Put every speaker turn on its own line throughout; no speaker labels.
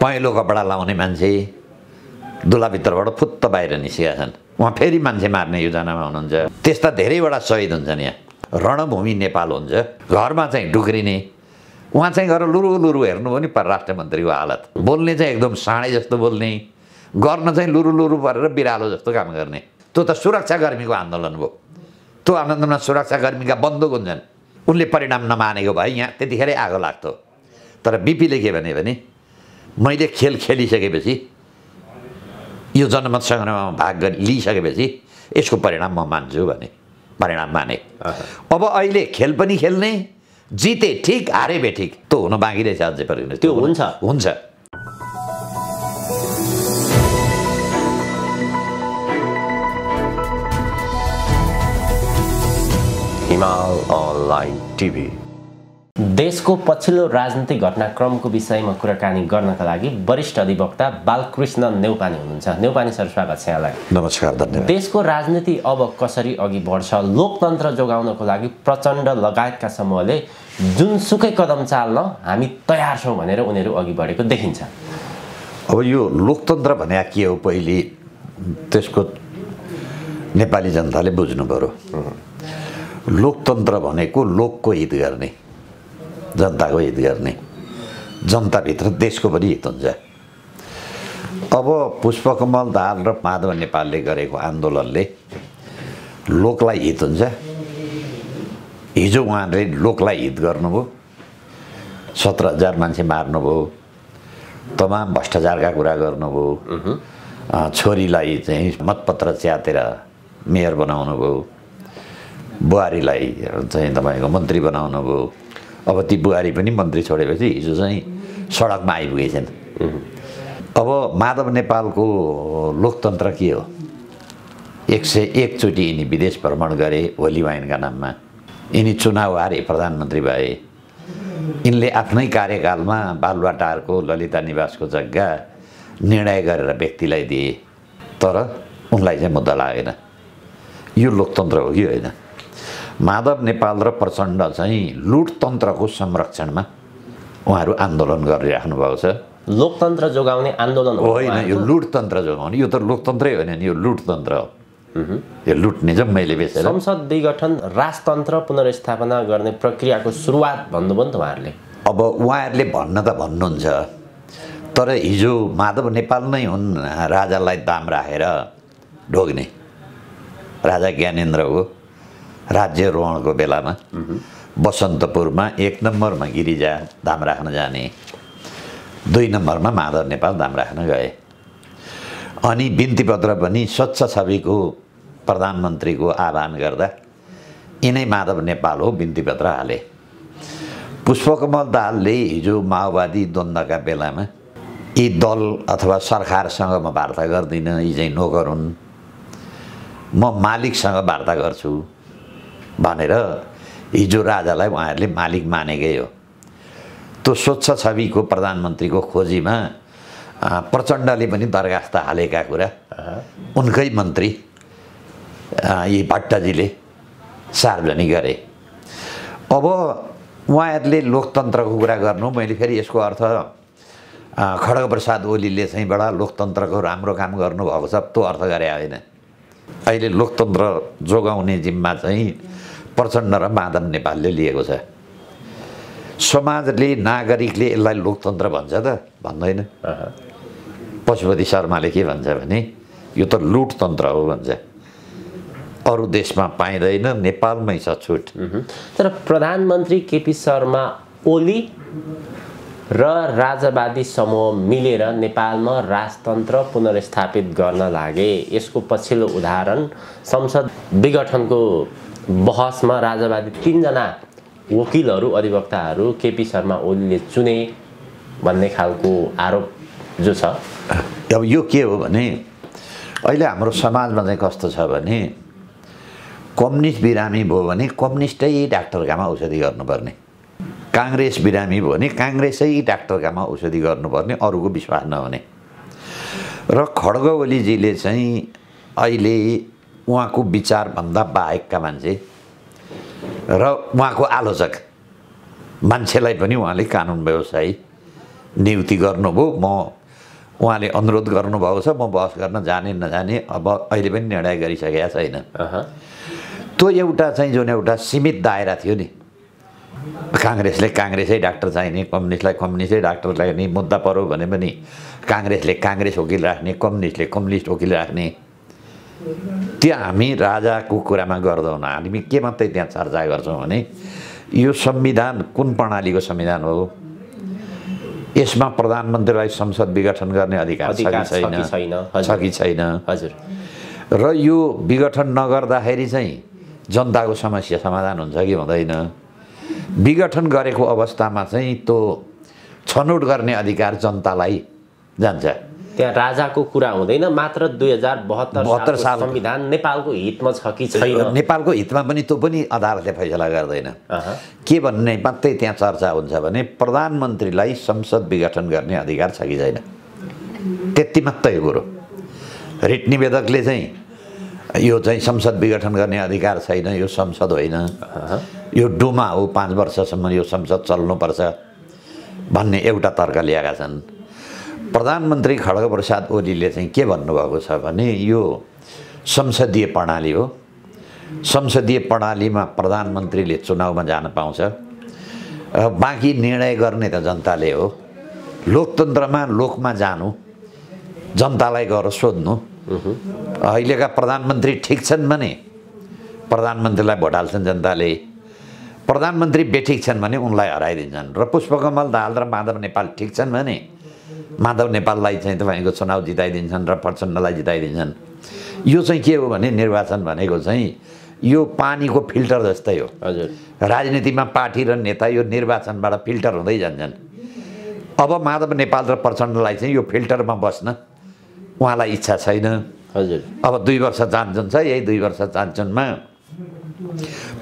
पहेँलो कपडा लाउने मान्छे दुलाभित्रबाट फुत्त बाहिर निस्केका छन् उहाँ फेरि मान्छे मार्ने योजनामा हुनुहुन्छ त्यस्ता धेरैवटा सहिद हुन्छन् यहाँ रणभूमि नेपाल हुन्छ घरमा चाहिँ डुक्रिने उहाँ चाहिँ गएर लुरु लुरु हेर्नुभयो नि परराष्ट्र मन्त्रीको हालत बोल्ने चाहिँ एकदम साँडे जस्तो बोल्ने गर्न चाहिँ लुरु लुरु परेर बिरालो जस्तो काम गर्ने त्यो त सुरक्षाकर्मीको आन्दोलन भयो त्यो आन्दोलनमा सुरक्षाकर्मीका बन्दुक हुन्छन् उनले परिणाम नमानेको भए यहाँ त्यतिखेरै आगो लाग्थ्यो तर बिपीले के भन्यो भने मैले खेल खेलिसकेपछि यो जनमत सङ्ग्रहमा भाग गरी लिइसकेपछि यसको परिणाम म मान्छु भने परिणाम माने अब अहिले खेल पनि खेल्ने जिते ठिक हारे ठिक त्यो हुन बाँकी रहेछ अझै पनि त्यो हुन्छ हुन्छ
हिमाल अनलाइन टिभी देशको पछिल्लो राजनीतिक घटनाक्रमको विषयमा कुराकानी गर्नका लागि वरिष्ठ अधिवक्ता बालकृष्ण नेउपानी हुनुहुन्छ नेउपानी सर स्वागत छ यहाँलाई
नमस्कार धन्यवाद
देशको राजनीति अब कसरी अघि बढ्छ लोकतन्त्र जोगाउनको लागि प्रचण्ड लगायतका समूहले जुनसुकै कदम चाल्न हामी तयार छौँ भनेर उनीहरू अघि बढेको देखिन्छ
अब यो लोकतन्त्र भने के हो पहिले त्यसको नेपाली जनताले बुझ्नु पऱ्यो लोकतन्त्र भनेको लोकको हित गर्ने जनताको हित गर्ने जनताभित्र देशको पनि हित हुन्छ अब पुष्पकमल दाहाल र माधव नेपालले गरेको आन्दोलनले लोकलाई हित हुन्छ हिजो उहाँले लोकलाई हित गर्नुभयो सत्र हजार मान्छे मार्नुभयो तमाम भ्रष्टाचारका कुरा गर्नुभयो छोरीलाई चाहिँ मतपत्र च्यातेर मेयर बनाउनु भयो बुहारीलाई चाहिँ तपाईँको मन्त्री बनाउनु भयो अब ती बुहारी पनि मन्त्री छोडेपछि हिजो चाहिँ सडकमा आइपुगेछन् अब माधव नेपालको लोकतन्त्र के हो एक सय एकचोटि यिनी विदेश भ्रमण गरे होली वाइनका नाममा यिनी चुनाव हारे प्रधानमन्त्री भए यिनले आफ्नै कार्यकालमा बालुवाटारको ललिता निवासको जग्गा निर्णय गरेर व्यक्तिलाई दिए तर उनलाई चाहिँ मुद्दा लागेन यो लोकतन्त्र हो कि होइन माधव नेपाल र प्रचण्ड चाहिँ लुटतन्त्रको संरक्षणमा उहाँहरू आन्दोलन गरिराख्नुभएको छ
लोकतन्त्र जोगाउने आन्दोलन होइन यो
लुटतन्त्र जोगाउने यो त लोकतन्त्रै होइन नि यो लुटतन्त्र हो यो लुट्ने जब मैले बेचेर
संसद विघटन राजतन्त्र पुनर्स्थापना गर्ने प्रक्रियाको
सुरुवात भन्नुभयो नि त उहाँहरूले अब उहाँहरूले भन्न त भन्नुहुन्छ तर हिजो माधव नेपाल नै हुन् राजालाई दाम राखेर ढोग्ने राजा ज्ञानेन्द्र हो राज्यरोहणको बेलामा बसन्तपुरमा एक नम्बरमा गिरिजा धाम राख्न जाने दुई नम्बरमा माधव नेपाल धाम राख्न गए अनि बिन्तीपत्र पनि स्वच्छ छविको प्रधानमन्त्रीको आह्वान गर्दा यिनै माधव नेपाल हो बिन्ती पत्र हाले पुष्पकमल दालले हिजो माओवादी द्वन्द्वका बेलामा यी दल अथवा सरकारसँग म वार्ता गर्दिनँ यी चाहिँ नोकर हुन् म मालिकसँग वार्ता गर्छु भनेर हिजो राजालाई उहाँहरूले मालिक मानेकै हो त्यो स्वच्छ छविको प्रधानमन्त्रीको खोजीमा प्रचण्डले पनि दरखास्त हालेका कुरा उनकै मन्त्री यी भट्टजीले सार्वजनिक गरे अब उहाँहरूले लोकतन्त्रको कुरा गर्नु मैले फेरि यसको अर्थ खड्गप्रसाद ओलीले चाहिँ बडा लोकतन्त्रको राम्रो काम गर्नुभएको छ त्यो अर्थ गरे होइन अहिले लोकतन्त्र जोगाउने जिम्मा चाहिँ प्रचण्ड र माधव नेपालले लिएको छ समाजले नागरिकले यसलाई लोकतन्त्र भन्छ त भन्दैन पशुपति शर्माले के भन्छ भने यो त लुटतन्त्र हो भन्छ अरू देशमा पाइँदैन नेपालमै छ छुट
तर प्रधानमन्त्री केपी शर्मा ओली र राजवादी समूह मिलेर नेपालमा राजतन्त्र पुनर्स्थापित गर्न लागे यसको पछिल्लो उदाहरण संसद विघटनको बहसमा राजावादी तिनजना वकिलहरू अधिवक्ताहरू केपी शर्मा ओलीले चुने भन्ने खालको आरोप जो छ
अब यो के हो भने अहिले हाम्रो समाजमा चाहिँ कस्तो छ भने कम्युनिस्ट बिरामी भयो भने कम्युनिस्टै डाक्टरकामा औषधि गर्नुपर्ने काङ्ग्रेस बिरामी भयो भने काङ्ग्रेसै डाक्टरकामा औषधि गर्नुपर्ने अरूको विश्वास नहुने र खड्ग चाहिँ अहिले उहाँको विचारभन्दा बाहेकका मान्छे र उहाँको आलोचक मान्छेलाई पनि उहाँले कानुन व्यवसाय नियुक्ति गर्नुभयो म उहाँले अनुरोध गर्नुभएको छ म बहस गर्न जाने नजाने अब अहिले पनि निर्णय गरिसकेका छैन त्यो एउटा चाहिँ जुन एउटा सीमित दायरा थियो नि काङ्ग्रेसले काङ्ग्रेसै डाक्टर चाहिने कम्युनिस्टलाई कम्युनिस्टै डाक्टर चाहिने मुद्दा पऱ्यो भने पनि काङ्ग्रेसले काङ्ग्रेस वकिल राख्ने कम्युनिस्टले कम्युनिस्ट वकिल राख्ने त्यो हामी राजाको कुरामा गर्दैनौँ हामी के मात्रै त्यहाँ चर्चा गर्छौँ भने यो संविधान कुन प्रणालीको संविधान हो यसमा प्रधानमन्त्रीलाई संसद विघटन गर्ने अधिकार छ कि छैन छ कि छैन हजुर र यो विघटन नगर्दाखेरि चाहिँ जनताको समस्या समाधान हुन्छ कि हुँदैन विघटन गरेको अवस्थामा चाहिँ त्यो छनौट गर्ने अधिकार जनतालाई जान्छ
त्यहाँ राजाको कुरा हुँदैन मात्र दुई हजार बहत्तर बहत्तर साल संविधान नेपालको हितमा छ कि छैन
नेपालको हितमा पनि त्यो पनि अदालतले फैसला गर्दैन के भन्ने मात्रै त्यहाँ चर्चा हुन्छ भने प्रधानमन्त्रीलाई संसद विघटन गर्ने अधिकार छ कि छैन त्यति मात्रै कुरो रिट निवेदकले चाहिँ यो चाहिँ संसद विघटन गर्ने अधिकार छैन यो संसद होइन यो डुमा हो पाँच वर्षसम्म यो संसद चल्नुपर्छ भन्ने एउटा तर्क ल्याएका छन् प्रधानमन्त्री खड्ग प्रसाद ओलीले चाहिँ के भन्नुभएको छ भने यो संसदीय प्रणाली हो संसदीय प्रणालीमा प्रधानमन्त्रीले चुनावमा जान पाउँछ र बाँकी निर्णय गर्ने त जनताले हो लोकतन्त्रमा लोकमा जानु जनतालाई गएर सोध्नु अहिलेका प्रधानमन्त्री ठिक छन् भने प्रधानमन्त्रीलाई भोट हाल्छन् जनताले प्रधानमन्त्री बेठिक छन् भने उनलाई हराइदिन्छन् र पुष्पकमल दाहाल र माधव नेपाल ठिक छन् भने माधव नेपाललाई चाहिँ तपाईँको चुनाव जिताइदिन्छन् र प्रचण्डलाई जिताइदिन्छन् यो चाहिँ के हो भने निर्वाचन भनेको चाहिँ यो पानीको फिल्टर जस्तै हो हजुर राजनीतिमा पार्टी र नेता यो निर्वाचनबाट फिल्टर हुँदै जान्छन् अब माधव नेपाल र प्रचण्डलाई चाहिँ यो फिल्टरमा बस्न उहाँलाई इच्छा छैन हजुर अब दुई वर्ष जान्छन् छ यही दुई वर्ष चाहन्छुनमा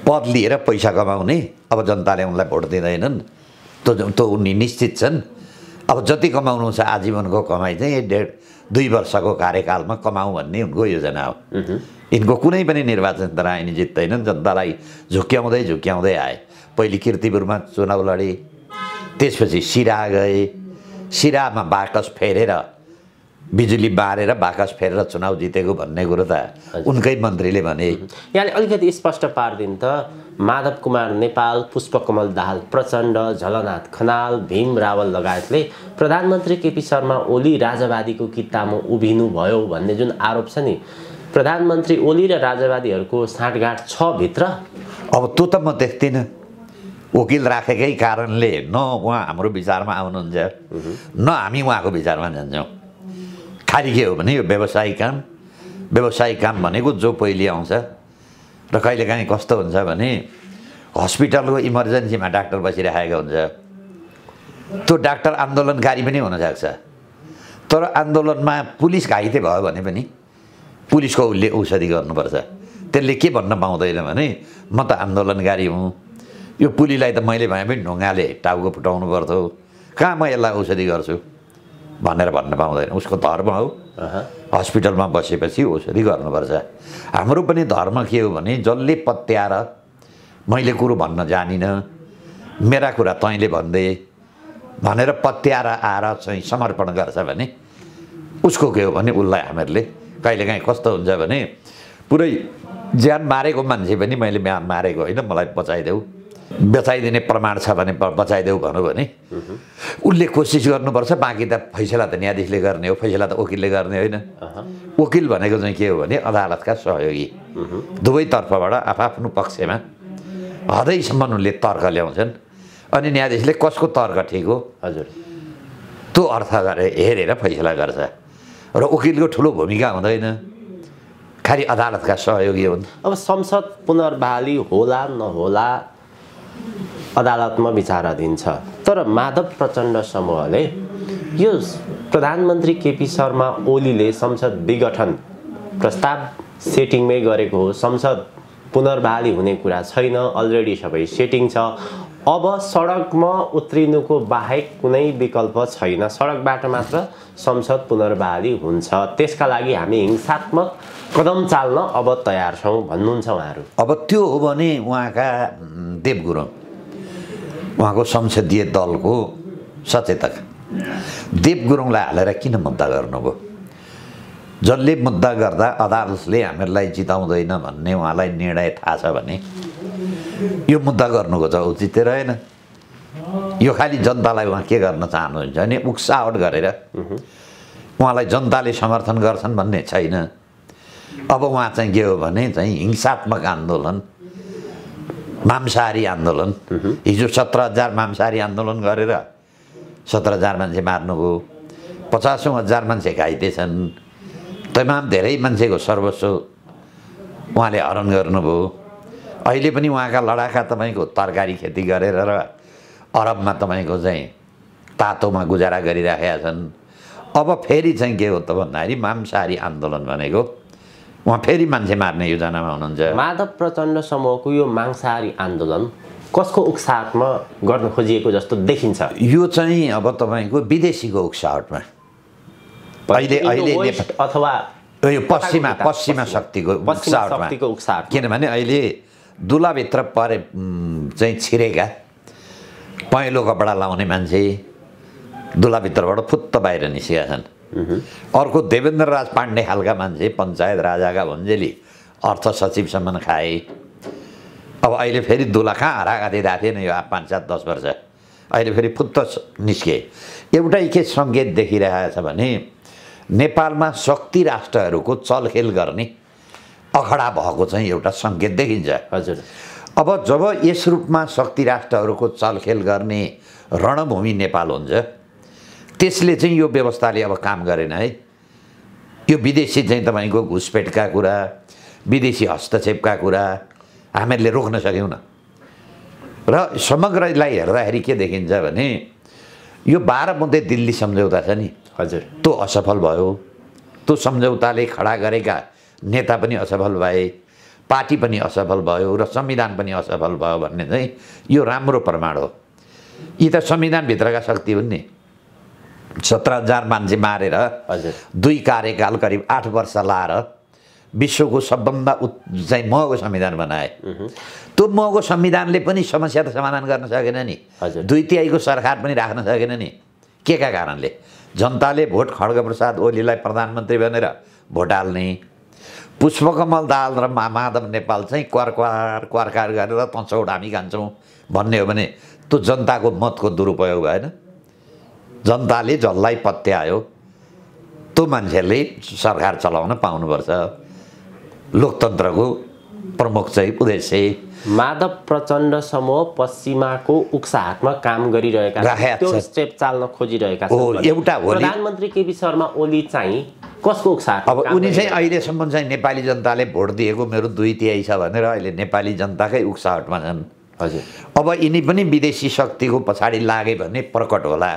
पद लिएर पैसा कमाउने अब जनताले उनलाई भोट दिँदैनन् त्यो उनी निश्चित छन् अब जति कमाउनु छ आजीवनको कमाइ चाहिँ डेढ दुई वर्षको कार्यकालमा कमाउँ भन्ने उनको योजना हो यिनको कुनै पनि निर्वाचन त रायनी जित्दैनन् जनतालाई झुक्याउँदै झुक्याउँदै आए पहिले किर्तिपुरमा चुनाव लडे त्यसपछि सिरा गए सिरामा बाकस फेरेर बिजुली बारेर बाकस फेरेर चुनाव जितेको भन्ने कुरो त उनकै
मन्त्रीले भने यहाँले अलिकति स्पष्ट पारिदिनु त माधव कुमार नेपाल पुष्पकमल दाहाल प्रचण्ड झलनाथ खनाल भीम रावल लगायतले प्रधानमन्त्री केपी शर्मा ओली राजावादीको उभिनु भयो भन्ने जुन आरोप छ नि प्रधानमन्त्री ओली
र राजावादीहरूको साँठगाँठ छ भित्र अब त्यो त म देख्दिनँ वकिल राखेकै कारणले न उहाँ हाम्रो विचारमा आउनुहुन्छ न हामी उहाँको विचारमा जान्छौँ खालि के हो भने यो व्यवसायिक काम व्यवसायिक काम भनेको जो पहिले आउँछ र कहिलेकाहीँ कस्तो हुन्छ भने हस्पिटलको इमर्जेन्सीमा डाक्टर बसिराखेको हुन्छ त्यो डाक्टर आन्दोलनकारी पनि हुनसक्छ तर आन्दोलनमा पुलिस घाइते भयो भने पनि पुलिसको उसले औषधि गर्नुपर्छ त्यसले के भन्न पाउँदैन भने म त आन्दोलनकारी हुँ यो पुलीलाई त मैले भए पनि ढुङ्गाले टाउको फुटाउनु पर्थ्यो कहाँ म यसलाई औषधि गर्छु भनेर भन्न पाउँदैन उसको धर्म हो हस्पिटलमा बसेपछि औषधि गर्नुपर्छ हाम्रो पनि धर्म के हो भने जसले पत्याएर मैले कुरो भन्न जानिनँ मेरा कुरा तैँले भन्दे भनेर पत्याएर आएर चाहिँ समर्पण गर्छ भने उसको के हो भने उसलाई हामीहरूले कहिलेकाहीँ कस्तो हुन्छ भने पुरै ज्यान मारेको मान्छे पनि मैले म्यान मारेको होइन मलाई बचाइदेऊ बचाइदिने प्रमाण छ भने बचाइदेऊ भनौँ भने उसले कोसिस गर्नुपर्छ बाँकी त फैसला त न्यायाधीशले गर्ने हो फैसला त वकिलले गर्ने होइन वकिल भनेको चाहिँ के हो भने अदालतका सहयोगी दुवैतर्फबाट आफआफ्नो पक्षमा हदैसम्म उनले तर्क ल्याउँछन् अनि न्यायाधीशले कसको तर्क ठिक हो हजुर त्यो अर्थ गरे हेरेर फैसला गर्छ र वकिलको ठुलो भूमिका हुँदैन खालि अदालतका सहयोगी हुन् अब संसद पुनर्बहाली होला नहोला
अदालतमा विचाराधीन छ तर माधव प्रचण्ड समूहले यो प्रधानमन्त्री केपी शर्मा ओलीले संसद विघटन प्रस्ताव सेटिङमै गरेको हो संसद पुनर्बहाली हुने कुरा छैन अलरेडी सबै सेटिङ छ अब सडकमा उत्रिनुको बाहेक कुनै विकल्प छैन सडकबाट मात्र संसद पुनर्बहाली हुन्छ त्यसका लागि हामी हिंसात्मक कदम चाल्न अब
तयार छौँ भन्नुहुन्छ उहाँहरू अब त्यो हो भने उहाँका देव उहाँको संसदीय दलको सचेतक देवगुरुङलाई हालेर किन मुद्दा गर्नुभयो जसले मुद्दा गर्दा अदालतले हामीहरूलाई जिताउँदैन भन्ने उहाँलाई निर्णय थाहा छ भने यो मुद्दा गर्नुको चाहिँ उचित रहेन यो खालि जनतालाई उहाँ के गर्न चाहनुहुन्छ भने उक्सावट गरेर उहाँलाई जनताले समर्थन गर्छन् भन्ने छैन अब उहाँ चाहिँ के हो भने चाहिँ हिंसात्मक आन्दोलन मांसाहारी आन्दोलन हिजो सत्र हजार मांसाहारी आन्दोलन गरेर सत्र हजार मान्छे मार्नुभयो पचासौँ हजार मान्छे घाइते छन् तमाम धेरै मान्छेको सर्वस्व उहाँले हरण गर्नुभयो अहिले पनि उहाँका लडाका तपाईँको तरकारी खेती गरेर र अरबमा तपाईँको चाहिँ तातोमा गुजारा गरिराखेका छन् अब फेरि चाहिँ के हो त भन्दाखेरि मांसाहारी आन्दोलन भनेको उहाँ फेरि मान्छे मार्ने योजनामा हुनुहुन्छ माधव प्रचण्ड समूहको यो मांसाहारी आन्दोलन कसको उक्साहटमा गर्न खोजिएको जस्तो देखिन्छ यो चाहिँ अब तपाईँको विदेशीको उक्साहटमा अहिले अहिले अथवा यो पश्चिमा पश्चिमा शक्तिको उक्साहटमा किनभने अहिले दुलाभित्र परे चाहिँ छिरेका पहेँलो कपडा लाउने मान्छे दुलाभित्रबाट फुत्त बाहिर निस्केका छन् अर्को देवेन्द्र राज पाण्डे खालका मान्छे पञ्चायत राजाका भन्जेली अर्थ सचिवसम्म खाए अब अहिले फेरि दुला कहाँ हाराघाती गएको थिएन यो पाँच सात दस वर्ष अहिले फेरि फुत्त निस्के एउटै के सङ्केत देखिरहेको छ भने नेपालमा शक्ति राष्ट्रहरूको चलखेल गर्ने अखडा भएको चाहिँ एउटा सङ्केत देखिन्छ हजुर अब जब यस रूपमा शक्ति राष्ट्रहरूको चलखेल गर्ने रणभूमि नेपाल हुन्छ त्यसले चाहिँ यो व्यवस्थाले अब काम गरेन है यो विदेशी चाहिँ तपाईँको घुसपेटका कुरा विदेशी हस्तक्षेपका कुरा हामीहरूले रोक्न सक्यौँ न र समग्रलाई हेर्दाखेरि के देखिन्छ भने यो बाह्र बुँदे दिल्ली सम्झौता छ नि हजुर त्यो असफल भयो त्यो सम्झौताले खडा गरेका नेता पनि असफल भए पार्टी पनि असफल भयो र संविधान पनि असफल भयो भन्ने चाहिँ यो राम्रो प्रमाण हो यी त संविधानभित्रका शक्ति हुन् नि सत्र हजार मान्छे मारेर हजुर दुई कार्यकाल करिब आठ वर्ष लाएर विश्वको सबभन्दा उत् चाहिँ महँगो संविधान बनाए त्यो महँगो संविधानले पनि समस्या त समाधान गर्न सकेन नि हजुर दुई तिहाईको सरकार पनि राख्न सकेन नि के का कारणले जनताले भोट खड्ग प्रसाद ओलीलाई प्रधानमन्त्री भनेर भोट हाल्ने पुष्पकमल दाल र मा माधव नेपाल चाहिँ क्वार क्वार गरेर तँचौड हामी खान्छौँ भन्ने हो भने त्यो जनताको मतको दुरुपयोग भएन जनताले जसलाई पत्यायो त्यो मान्छेले सरकार चलाउन पाउनुपर्छ लोकतन्त्रको प्रमुख चाहिँ उद्देश्य माधव प्रचण्ड समूह पश्चिमाको
उक्सा काम गरिरहेका स्टेप चाल्न खोजिरहेका छन् एउटा हो प्रधानमन्त्री केपी शर्मा ओली चाहिँ
कसको उक्सा अब उनी चाहिँ अहिलेसम्म चाहिँ नेपाली जनताले भोट दिएको मेरो दुई तिहाई छ भनेर अहिले नेपाली जनताकै उक्साहटमा छन् हजुर अब यिनी पनि विदेशी शक्तिको पछाडि लागे भने प्रकट होला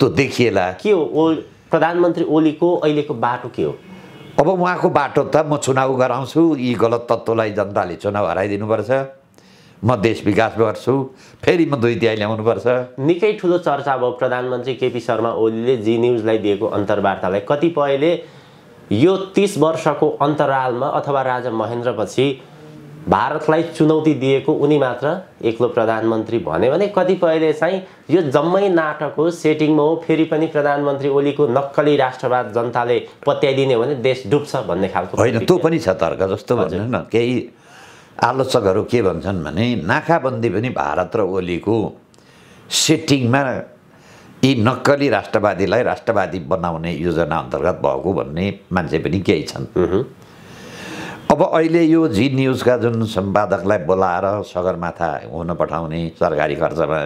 त्यो देखिएला के हो प्रधानमन्त्री ओलीको अहिलेको बाटो के हो अब उहाँको बाटो त म चुनाव गराउँछु यी गलत तत्त्वलाई जनताले चुनाव हराइदिनुपर्छ म देश विकास गर्छु फेरि म दुई तिहाई ल्याउनुपर्छ निकै ठुलो चर्चा भयो प्रधानमन्त्री केपी शर्मा ओलीले जी न्युजलाई दिएको
अन्तर्वार्तालाई कतिपयले यो तिस वर्षको अन्तरालमा अथवा राजा महेन्द्रपछि भारतलाई चुनौती दिएको उनी मात्र एक्लो प्रधानमन्त्री भन्यो भने कतिपयले चाहिँ यो जम्मै नाटक हो सेटिङमा हो फेरि पनि प्रधानमन्त्री ओलीको नक्कली राष्ट्रवाद जनताले पत्याइदिने हो भने देश डुब्छ भन्ने खालको होइन त्यो
पनि छ तर्क जस्तो भन्नु न केही आलोचकहरू के भन्छन् भने नाकाबन्दी पनि भारत र ओलीको सेटिङमा यी नक्कली राष्ट्रवादीलाई राष्ट्रवादी बनाउने योजना अन्तर्गत भएको भन्ने मान्छे पनि केही छन् अब अहिले यो जी न्युजका जुन सम्पादकलाई बोलाएर सगरमाथा हुन पठाउने सरकारी खर्चमा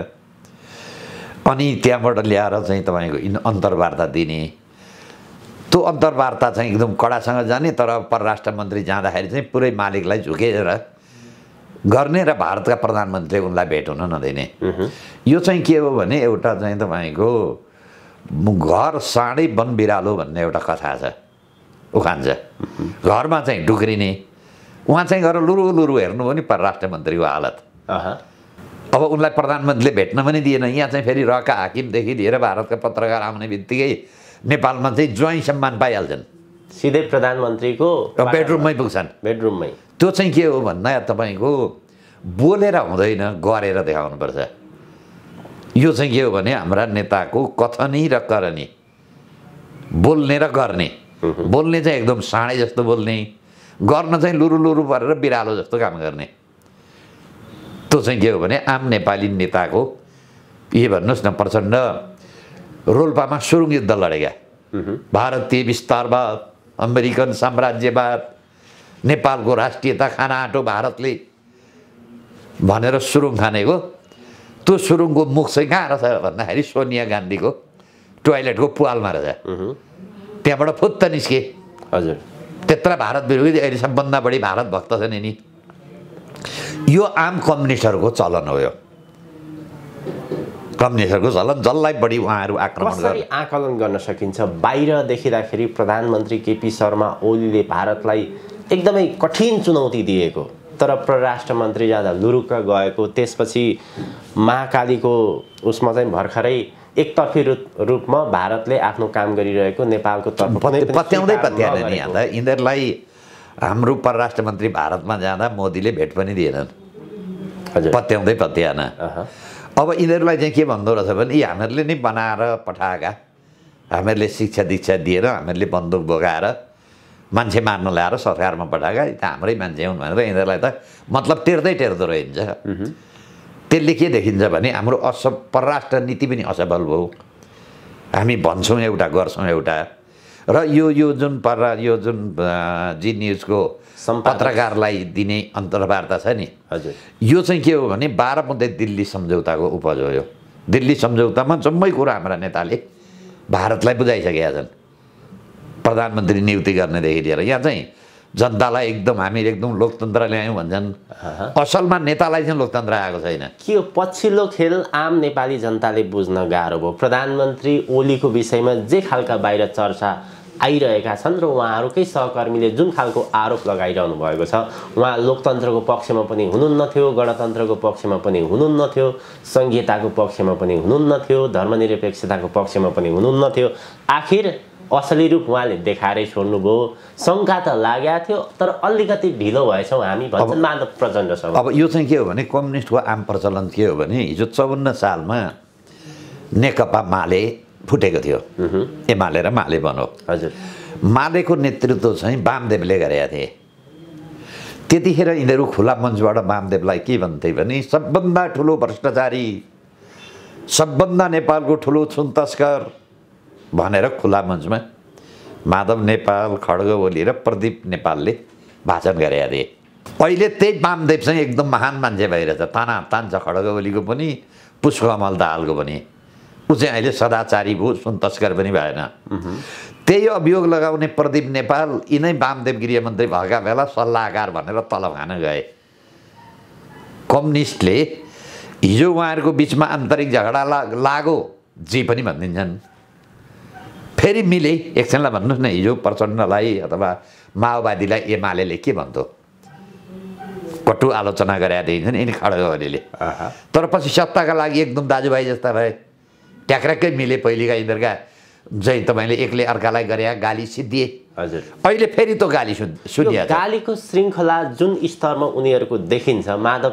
अनि त्यहाँबाट ल्याएर चाहिँ तपाईँको अन्तर्वार्ता दिने त्यो अन्तर्वार्ता चाहिँ एकदम कडासँग जाने तर परराष्ट्र मन्त्री जाँदाखेरि चाहिँ पुरै मालिकलाई झुकेर गर्ने र भारतका प्रधानमन्त्रीले उनलाई भेट हुन नदिने यो चाहिँ के हो भने एउटा चाहिँ तपाईँको घर साँडै वन बिरालो भन्ने एउटा कथा छ उखान्छ घरमा चाहिँ डुक्रिने उहाँ चाहिँ गएर लुरु लुरु हेर्नुभयो नि परराष्ट्र मन्त्रीको हालत अब उनलाई प्रधानमन्त्रीले भेट्न पनि दिएन यहाँ चाहिँ फेरि रका हाकिमदेखि लिएर भारतका पत्रकार आउने बित्तिकै नेपालमा चाहिँ ज्वाइँ सम्मान पाइहाल्छन् सिधै प्रधानमन्त्रीको बेडरुममै पुग्छन् बेडरुममै त्यो चाहिँ के हो भन्दा तपाईँको बोलेर हुँदैन गरेर देखाउनुपर्छ यो चाहिँ के हो भने हाम्रा नेताको कथनी र करनी बोल्ने र गर्ने बोल्ने चाहिँ एकदम साँडे जस्तो बोल्ने गर्न चाहिँ लुरु लुरु परेर बिरालो जस्तो काम गर्ने त्यो चाहिँ के हो भने आम नेपाली नेताको यो भन्नुहोस् न प्रचण्ड रोल्पामा सुरुङ युद्ध लडेका भारतीय विस्तारवाद अमेरिकन साम्राज्यवाद नेपालको राष्ट्रियता खाना आँटो भारतले भनेर सुरुङ खानेको त्यो सुरुङको मुख चाहिँ कहाँ रहेछ भन्दाखेरि सोनिया गान्धीको टोयलेटको पुवालमा रहेछ त्यहाँबाट फुत्त निस्के हजुर त्यत्र भारत विरोधी अहिले सबभन्दा बढी भारत भक्त छन् नि यो आम कम्युनिस्टहरूको चलन हो यो कम्युनिस्टहरूको चलन जसलाई बढी उहाँहरू आक्रमण गर्छ
आकलन गर्न सकिन्छ बाहिर देखिँदाखेरि प्रधानमन्त्री केपी शर्मा ओलीले भारतलाई एकदमै कठिन चुनौती दिएको तर परराष्ट्र मन्त्री जाँदा लुरुक्क गएको त्यसपछि महाकालीको उसमा चाहिँ भर्खरै एकतर्फी रूप रूपमा भारतले आफ्नो काम गरिरहेको
नेपालको तर्फ पत्याउँदै पत्याएन नि अन्त यिनीहरूलाई हाम्रो परराष्ट्र मन्त्री भारतमा जाँदा मोदीले भेट पनि दिएनन् पत्याउँदै पत्याएन अब यिनीहरूलाई चाहिँ के भन्दो रहेछ भने यी हामीहरूले नै बनाएर पठाएका हामीहरूले शिक्षा दीक्षा दिएर हामीहरूले बन्दुक बोकाएर मान्छे मार्न ल्याएर सरकारमा पठाएका त हाम्रै मान्छे हुन् भनेर यिनीहरूलाई त मतलब टेर्दै टेर्दो रहन्छ त्यसले के देखिन्छ भने हाम्रो अस परराष्ट्र नीति पनि असफल भयो हामी भन्छौँ एउटा गर्छौँ एउटा र यो यो जुन पर यो जुन जी न्युजको पत्रकारलाई दिने अन्तर्वार्ता छ नि हजुर यो चाहिँ के हो भने बाह्र मध्ये दिल्ली सम्झौताको उपज हो यो दिल्ली सम्झौतामा जम्मै कुरो हाम्रा नेताले भारतलाई बुझाइसकेका छन् प्रधानमन्त्री नियुक्ति गर्नेदेखि लिएर यहाँ चाहिँ जनतालाई एकदम हामीले एकदम लोकतन्त्र ल्यायौँ भन्छन् असलमा नेतालाई चाहिँ लोकतन्त्र आएको छैन के हो पछिल्लो
खेल आम नेपाली जनताले बुझ्न गाह्रो भयो प्रधानमन्त्री ओलीको विषयमा जे खालका बाहिर चर्चा आइरहेका छन् र उहाँहरूकै सहकर्मीले जुन खालको आरोप लगाइरहनु भएको छ उहाँ लोकतन्त्रको पक्षमा पनि हुनुहुन्नथ्यो गणतन्त्रको पक्षमा पनि हुनुहुन्नथ्यो सङ्घीयताको पक्षमा पनि हुनुहुन्नथ्यो धर्मनिरपेक्षताको पक्षमा पनि हुनुहुन्नथ्यो आखिर असली रूप उहाँले देखाएरै छोड्नुभयो शङ्का त लागेको थियो तर अलिकति ढिलो भएछौँ हामी भन्छन् माधव प्रचण्डसँग अब यो
चाहिँ के हो भने कम्युनिस्टको आम प्रचलन के हो भने हिजो चौवन्न सालमा नेकपा माले फुटेको थियो एमाले र माले भनौँ हजुर मालेको नेतृत्व चाहिँ वामदेवले गरेका थिए त्यतिखेर यिनीहरू खुला मञ्चबाट वामदेवलाई के भन्थे भने सबभन्दा ठुलो भ्रष्टाचारी सबभन्दा नेपालको ठुलो छुन तस्कर भनेर खुला मञ्चमा माधव नेपाल खड्ग ओली र प्रदीप नेपालले भाषण गरे अरे अहिले त्यही वामदेवसँग चाहिँ एकदम महान मान्छे भइरहेछ ताना तान्छ खड्ग ओलीको पनि पुष्पकमल दाहालको पनि ऊ चाहिँ अहिले सदाचारी भयो सुन तस्कर पनि भएन त्यही अभियोग लगाउने प्रदीप नेपाल यिनै वामदेव गृहमन्त्री भएका बेला सल्लाहकार भनेर तलब खान गए कम्युनिस्टले हिजो उहाँहरूको बिचमा आन्तरिक झगडा ला लागो जे पनि भनिदिन्छन् फेरि मिले एकछिनलाई भन्नुहोस् न हिजो प्रचण्डलाई अथवा माओवादीलाई एमाले के भन्थ्यो कटु आलोचना गरेका देखिन्छ नि यिनी खड्गहरूले तर पछि सत्ताका लागि एकदम दाजुभाइ जस्ता भए ट्याक्रक्कै मिले पहिलेका यिनीहरूका चाहिँ तपाईँले एक्लै अर्कालाई गरे गाली सिद्धिए हजुर अहिले फेरि त्यो गाली सुन् सुनियो गालीको श्रृङ्खला
जुन स्तरमा उनीहरूको देखिन्छ माधव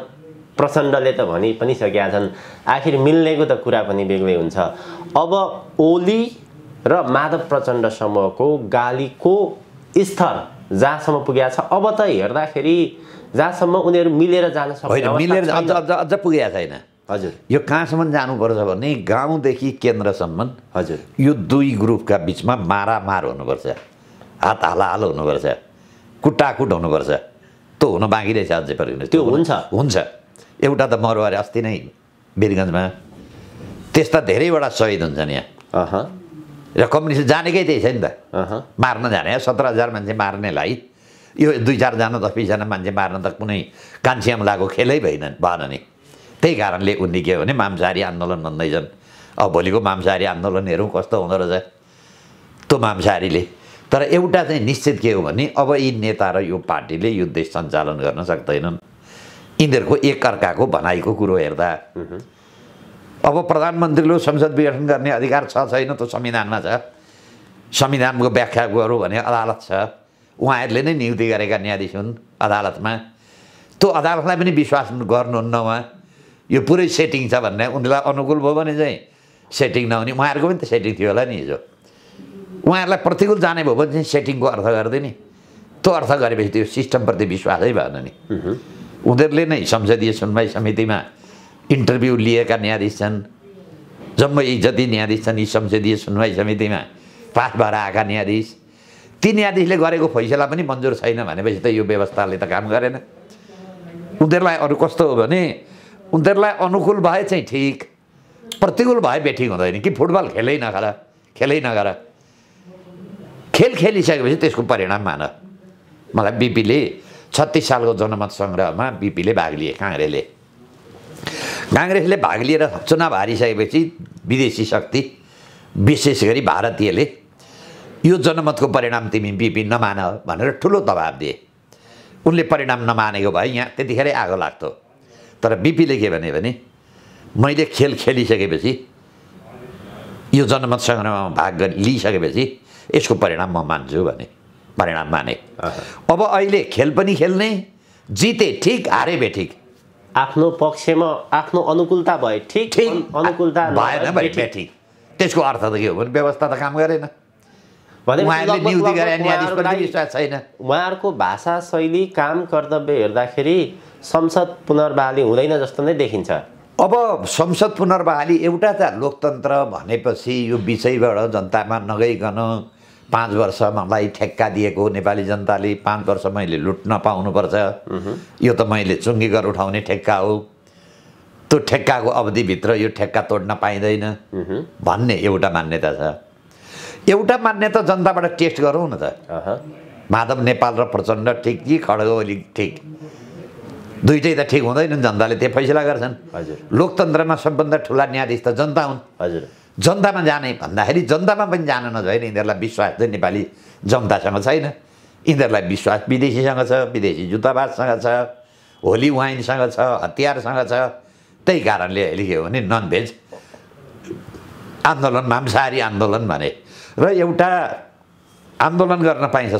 प्रचण्डले त भनि पनि सकेका छन् आखिर मिल्नेको त कुरा पनि बेग्लै हुन्छ अब ओली र माधव प्रचण्ड समूहको गालीको स्तर जहाँसम्म पुगेको छ अब त हेर्दाखेरि जहाँसम्म उनीहरू मिलेर जान सक्छ मिलेर अझ अझ अझ पुगेको छैन
हजुर यो कहाँसम्म जानुपर्छ भने गाउँदेखि केन्द्रसम्म हजुर यो दुई ग्रुपका बिचमा मारामार हुनुपर्छ हात हाला हाल हुनुपर्छ कुटाकुट हुनुपर्छ त्यो हुन बाँकी रहेछ अझै पनि त्यो हुन्छ हुन्छ एउटा त मरवारे अस्ति नै वीरगन्जमा त्यस्ता धेरैवटा सहिद हुन्छन् यहाँ र कम्युनिस्ट जानेकै त्यही छ नि त मार्न जाने सत्र हजार मान्छे मार्नेलाई यो दुई चारजना दस बिसजना मान्छे मार्न त कुनै कान्छियामा लागेको खेलै भएन भएन नि त्यही कारणले उनले के भने मांसाहारी आन्दोलन भन्दैछन् अब भोलिको मांसाहारी आन्दोलन हेरौँ कस्तो हुँदो रहेछ त्यो मांसाहारीले तर एउटा चाहिँ निश्चित के हो भने अब यी नेता र यो पार्टीले यो देश सञ्चालन गर्न सक्दैनन् यिनीहरूको एकअर्काको भनाइको कुरो हेर्दा अब प्रधानमन्त्रीले संसद विघटन गर्ने अधिकार छ छैन त संविधानमा छ संविधानको व्याख्या गरौँ भने अदालत छ उहाँहरूले नै नियुक्ति गरेका न्यायाधीश हुन् अदालतमा त्यो अदालतलाई पनि विश्वास गर्नुहुन्न उहाँ यो पुरै सेटिङ छ भन्ने उनीहरूलाई अनुकूल भयो भने चाहिँ सेटिङ नहुने उहाँहरूको पनि त सेटिङ थियो होला नि हिजो उहाँहरूलाई प्रतिकूल जाने भयो भने चाहिँ सेटिङको अर्थ नि त्यो अर्थ गरेपछि त्यो सिस्टमप्रति विश्वासै भएन नि उनीहरूले नै संसदीय सुनवाई समितिमा इन्टरभ्यू लिएका न्यायाधीश छन् जम्मै जति न्यायाधीश छन् यी संसदीय सुनवाई समितिमा पास भएर आएका न्यायाधीश ती न्यायाधीशले गरेको फैसला पनि मन्जुर छैन भनेपछि त यो व्यवस्थाले त काम गरेन उनीहरूलाई अरू कस्तो हो भने उनीहरूलाई अनुकूल भए चाहिँ ठिक प्रतिकूल भए बेठिक हुँदैन कि फुटबल खेलै नगर खेलै नगर खेल खेलिसकेपछि त्यसको परिणाम मान मलाई बिपीले छत्तिस सालको जनमत सङ्ग्रहमा बिपीले भाग लिए काङ्ग्रेसले काङ्ग्रेसले भाग लिएर चुनाव हारिसकेपछि विदेशी शक्ति विशेष गरी भारतीयले यो जनमतको परिणाम तिमी बिपी नमान भनेर ठुलो दबाब दिए उनले परिणाम नमानेको भए यहाँ त्यतिखेरै आगो लाग्थ्यो तर बिपीले के भने भने मैले खेल खेलिसकेपछि यो जनमत सङ्ग्रहमा भाग लिइसकेपछि यसको परिणाम म मान्छु भने परिणाम माने अब अहिले खेल पनि खेल्ने जिते ठिक हारे ठिक आफ्नो पक्षमा आफ्नो अनुकूलता भयो ठिक
अनुकूलता भएन भने ठिक त्यसको अर्थ त के हो भने व्यवस्था त काम गरेन उहाँहरूको भाषा शैली काम कर्तव्य हेर्दाखेरि संसद पुनर्बहाली हुँदैन जस्तो नै देखिन्छ
अब संसद पुनर्बहाली एउटा त लोकतन्त्र भनेपछि यो विषयबाट जनतामा नगइकन पाँच वर्ष मलाई ठेक्का दिएको नेपाली जनताले पाँच वर्ष मैले लुट्न पाउनुपर्छ यो त मैले चुङ्गीगर उठाउने ठेक्का हो त्यो ठेक्काको अवधिभित्र यो ठेक्का तोड्न पाइँदैन भन्ने एउटा मान्यता छ एउटा मान्यता जनताबाट टेस्ट गरौँ न त माधव नेपाल र प्रचण्ड ठिक कि खड्ग ओली ठिक दुइटै त ठिक हुँदैनन् जनताले त्यो फैसला गर्छन् हजुर लोकतन्त्रमा सबभन्दा ठुला न्यायाधीश त जनता हुन् हजुर जनतामा जाने भन्दाखेरि जनतामा पनि जान नजाने यिनीहरूलाई विश्वास चाहिँ नेपाली जनतासँग छैन यिनीहरूलाई विश्वास विदेशीसँग छ विदेशी जुतावाससँग छ होली वाइनसँग छ हतियारसँग छ त्यही कारणले अहिले के हो भने ननभेज आन्दोलन मांसाहारी आन्दोलन भने र एउटा आन्दोलन गर्न पाइन्छ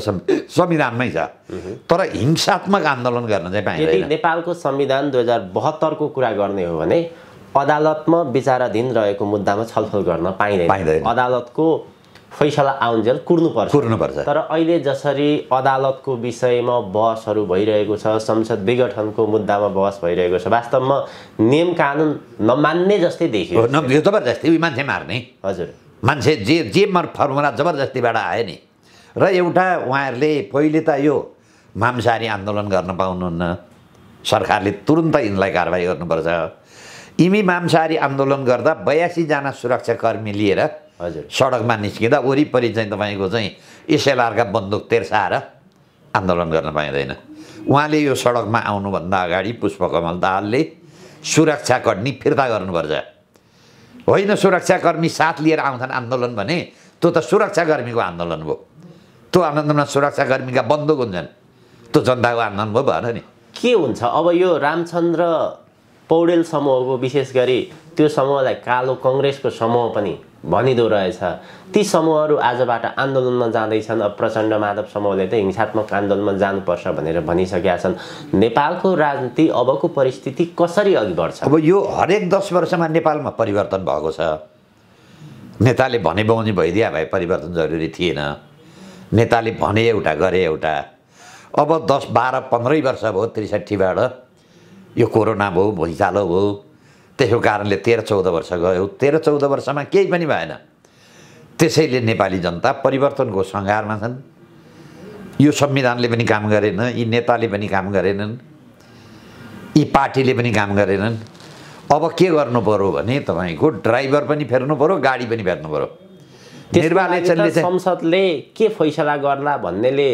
संविधानमै छ तर हिंसात्मक
आन्दोलन गर्न चाहिँ पाइन्छ नेपालको संविधान दुई हजार बहत्तरको कुरा गर्ने हो भने अदालतमा विचाराधीन रहेको मुद्दामा छलफल गर्न पाइँदैन पाइँदैन अदालतको फैसला आउन्जेल
कुर्नुपर्छ कुर्नुपर्छ
तर अहिले जसरी अदालतको विषयमा बहसहरू भइरहेको छ संसद विघटनको मुद्दामा बहस भइरहेको छ वास्तवमा नियम कानुन नमान्ने
जस्तै देखियो जबरजस्ती मान्छे मार्ने हजुर मान्छे जे जे फर्मुला जबरजस्तीबाट आयो नि र एउटा उहाँहरूले पहिले त यो मांसाहारी आन्दोलन गर्न पाउनुहुन्न सरकारले तुरुन्तै यिनलाई कारवाही गर्नुपर्छ इमी मामसारी आन्दोलन गर्दा बयासीजना सुरक्षाकर्मी लिएर हजुर सडकमा निस्किँदा वरिपरि चाहिँ तपाईँको चाहिँ एसएलआरका बन्दुक तेर्साएर आन्दोलन गर्न पाइँदैन उहाँले यो सडकमा आउनुभन्दा अगाडि पुष्पकमल दाहालले सुरक्षाकर्मी फिर्ता गर्नुपर्छ होइन सुरक्षाकर्मी साथ लिएर आउँछन् आन्दोलन भने त्यो त सुरक्षाकर्मीको आन्दोलन भयो त्यो आन्दोलनमा सुरक्षाकर्मीका बन्दुक हुन्छन् त्यो जनताको आन्दोलन भयो भएर
नि के हुन्छ अब यो रामचन्द्र पौडेल समूहको विशेष गरी त्यो समूहलाई कालो कङ्ग्रेसको समूह पनि भनिँदो रहेछ ती समूहहरू आजबाट आन्दोलनमा जाँदैछन् अब प्रचण्ड माधव समूहले त हिंसात्मक आन्दोलनमा जानुपर्छ भनेर भनिसकेका छन्
नेपालको राजनीति अबको परिस्थिति कसरी अघि बढ्छ अब यो हरेक दस वर्षमा नेपालमा परिवर्तन भएको छ नेताले भने बाउनी भइदिया भए परिवर्तन जरुरी थिएन नेताले भने एउटा गरे एउटा अब दस बाह्र पन्ध्रै वर्ष भयो त्रिसठीबाट यो कोरोना भयो भुइँचालो भयो त्यसको कारणले तेह्र चौध वर्ष गयो तेह्र चौध वर्षमा केही पनि भएन त्यसैले नेपाली जनता परिवर्तनको सङ्घारमा छन् यो संविधानले पनि काम गरेन यी नेताले पनि काम गरेनन् यी पार्टीले पनि काम गरेनन् अब के गर्नु पऱ्यो भने तपाईँको ड्राइभर पनि फेर्नु पऱ्यो गाडी पनि फेर्नु पऱ्यो निर्वाचनले
संसदले के फैसला गर्ला भन्नेले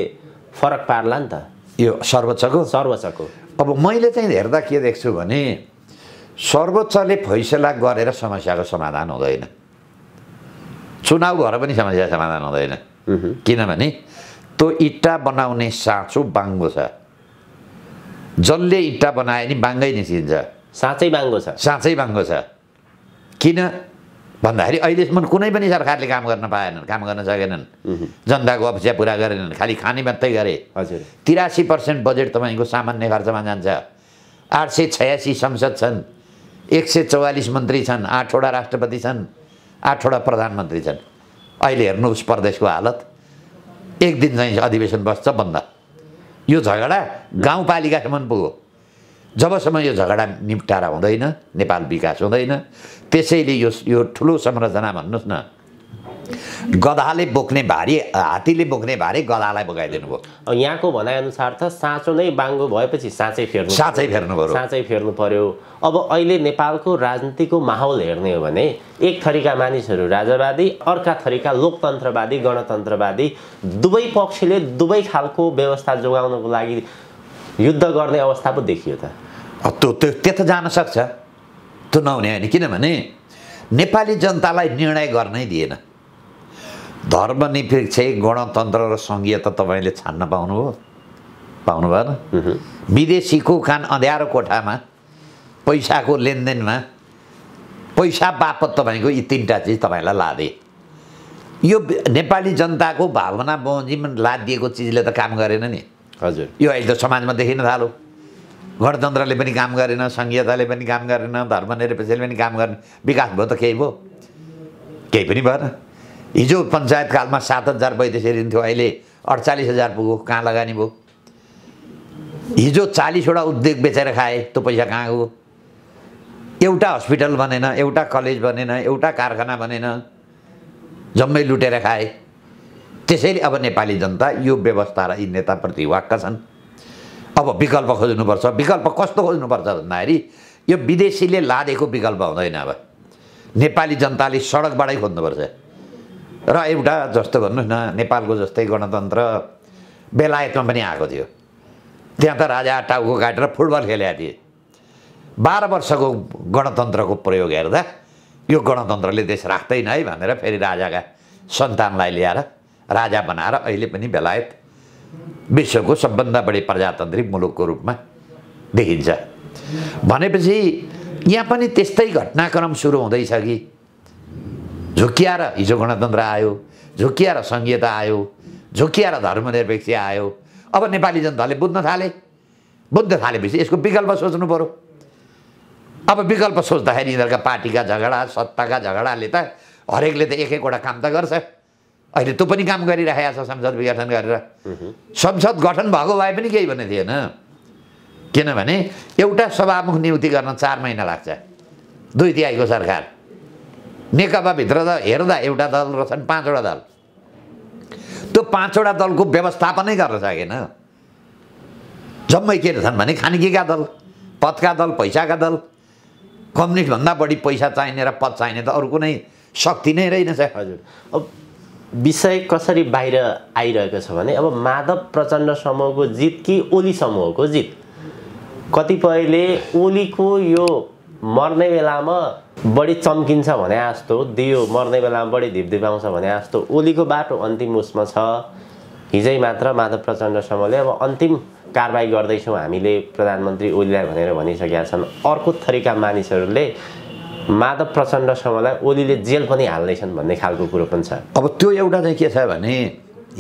फरक पार्ला नि त
यो सर्वोच्चको सर्वोच्चको अब मैले चाहिँ हेर्दा के देख्छु भने सर्वोच्चले फैसला गरेर समस्याको समाधान हुँदैन चुनाउ भएर पनि समस्या समाधान हुँदैन किनभने त्यो इट्टा बनाउने साँचो बाङ्गो छ जसले इट्टा बनायो नि बाङ्गै निस्किन्छ साँचै बाङ्गो छ साँचै बाङ्गो छ किन भन्दाखेरि अहिलेसम्म कुनै पनि सरकारले काम गर्न पाएनन् काम गर्न सकेनन् जनताको अपेक्षा पुरा गरेनन् खालि खाने मात्रै गरे हजुर तिरासी पर्सेन्ट बजेट तपाईँको सामान्य खर्चमा जान्छ आठ सय छयासी संसद छन् एक सय चौवालिस मन्त्री छन् आठवटा राष्ट्रपति छन् आठवटा प्रधानमन्त्री छन् अहिले हेर्नुहोस् प्रदेशको हालत एक दिन चाहिँ अधिवेशन बस्छ बन्द यो झगडा गाउँपालिकासम्म पुग्यो जबसम्म यो झगडा निपटारा हुँदैन नेपाल विकास हुँदैन त्यसैले यो यो ठुलो संरचना भन्नुहोस् न गधाले बोक्ने भारी हात्तीले बोक्ने भारी गधालाई बोकाइदिनु भयो यहाँको भनाइअनुसार त साँचो नै बाङ्गो भएपछि
साँचै फेर्नु साँचै फेर्नु पऱ्यो साँचै फेर्नु पऱ्यो अब अहिले नेपालको राजनीतिको माहौल हेर्ने हो भने एक थरीका मानिसहरू राजावादी अर्का थरीका लोकतन्त्रवादी गणतन्त्रवादी दुवै पक्षले दुवै खालको व्यवस्था जोगाउनको लागि युद्ध गर्ने
अवस्था पो देखियो त त्यो त्यो त जान सक्छ त्यो नहुने होइन किनभने नेपाली जनतालाई निर्णय गर्नै दिएन धर्मनिरपेक्ष गणतन्त्र र सङ्घीयता तपाईँले छान्न पाउनुभयो पाउनु भएन विदेशीको कान अँध्यारो कोठामा पैसाको लेनदेनमा पैसा बापत तपाईँको यी तिनवटा चिज तपाईँलाई लादे यो नेपाली जनताको भावना बमोजिम लादिएको चिजले त काम गरेन नि हजुर यो अहिले त समाजमा देखिन थालो गणतन्त्रले पनि काम गरेन सङ्घीयताले पनि काम गरेन धर्मनिरपेक्षले पनि काम गरेन विकास भयो त केही भयो केही पनि भएन हिजो पञ्चायतकालमा सात हजार वैदेशी ऋण थियो अहिले अडचालिस हजार पुग्यो कहाँ लगानी भयो हिजो चालिसवटा उद्योग बेचेर खाए त्यो पैसा कहाँ गयो एउटा हस्पिटल बनेन एउटा कलेज बनेन एउटा कारखाना बनेन जम्मै लुटेर खाए त्यसैले अब नेपाली जनता यो व्यवस्था र यी नेताप्रति वाक्क छन् अब विकल्प खोज्नुपर्छ विकल्प कस्तो खोज्नुपर्छ भन्दाखेरि यो विदेशीले लादेको विकल्प हुँदैन अब नेपाली जनताले सडकबाटै खोज्नुपर्छ र एउटा जस्तो भन्नुहोस् न नेपालको जस्तै गणतन्त्र बेलायतमा पनि आएको थियो त्यहाँ त राजा टाउको काटेर फुटबल खेलेका थिए बाह्र वर्षको गणतन्त्रको प्रयोग हेर्दा यो गणतन्त्रले देश राख्दैन है भनेर फेरि राजाका सन्तानलाई ल्याएर राजा बनाएर अहिले पनि बेलायत विश्वको सबभन्दा बढी प्रजातान्त्रिक मुलुकको रूपमा देखिन्छ भनेपछि यहाँ पनि त्यस्तै घटनाक्रम सुरु हुँदैछ कि र हिजो गणतन्त्र आयो र सङ्घीयता आयो र धर्मनिरपेक्ष आयो अब नेपाली जनताले बुझ्न थाले बुझ्न थालेपछि यसको विकल्प सोच्नु पऱ्यो अब विकल्प सोच्दाखेरि यिनीहरूका पार्टीका झगडा सत्ताका झगडाले त हरेकले त एक एकवटा काम त गर्छ अहिले तँ पनि काम गरिराखेको छ संसद विघटन गरेर संसद गठन भएको भए पनि केही भन्ने थिएन किनभने एउटा सभामुख नियुक्ति गर्न चार महिना लाग्छ दुई तिहाईको सरकार नेकपाभित्र त हेर्दा एउटा दल रहेछन् पाँचवटा दल त्यो पाँचवटा दलको व्यवस्थापनै गर्न सकेन जम्मै के रहेछन् भने खानकीका दल पदका दल पैसाका दल कम्युनिस्टभन्दा बढी पैसा चाहिने र पद चाहिने त अरू कुनै शक्ति नै रहेनछ हजुर अब विषय कसरी
बाहिर आइरहेको छ भने अब माधव प्रचण्ड समूहको जित कि ओली समूहको जित कतिपयले ओलीको यो मर्ने बेलामा बढी चम्किन्छ भने जस्तो दियो मर्ने बेलामा बढी धिपधिपाउँछ भने जस्तो ओलीको बाटो अन्तिम उसमा छ हिजै मात्र माधव प्रचण्ड समूहले अब अन्तिम कारवाही गर्दैछौँ हामीले प्रधानमन्त्री ओलीलाई भनेर भनिसकेका छन् अर्को थरीका मानिसहरूले माधव प्रचण्डसँगलाई ओलीले जेल पनि हाल्दैछन् भन्ने खालको कुरो
पनि छ अब त्यो एउटा चाहिँ के छ भने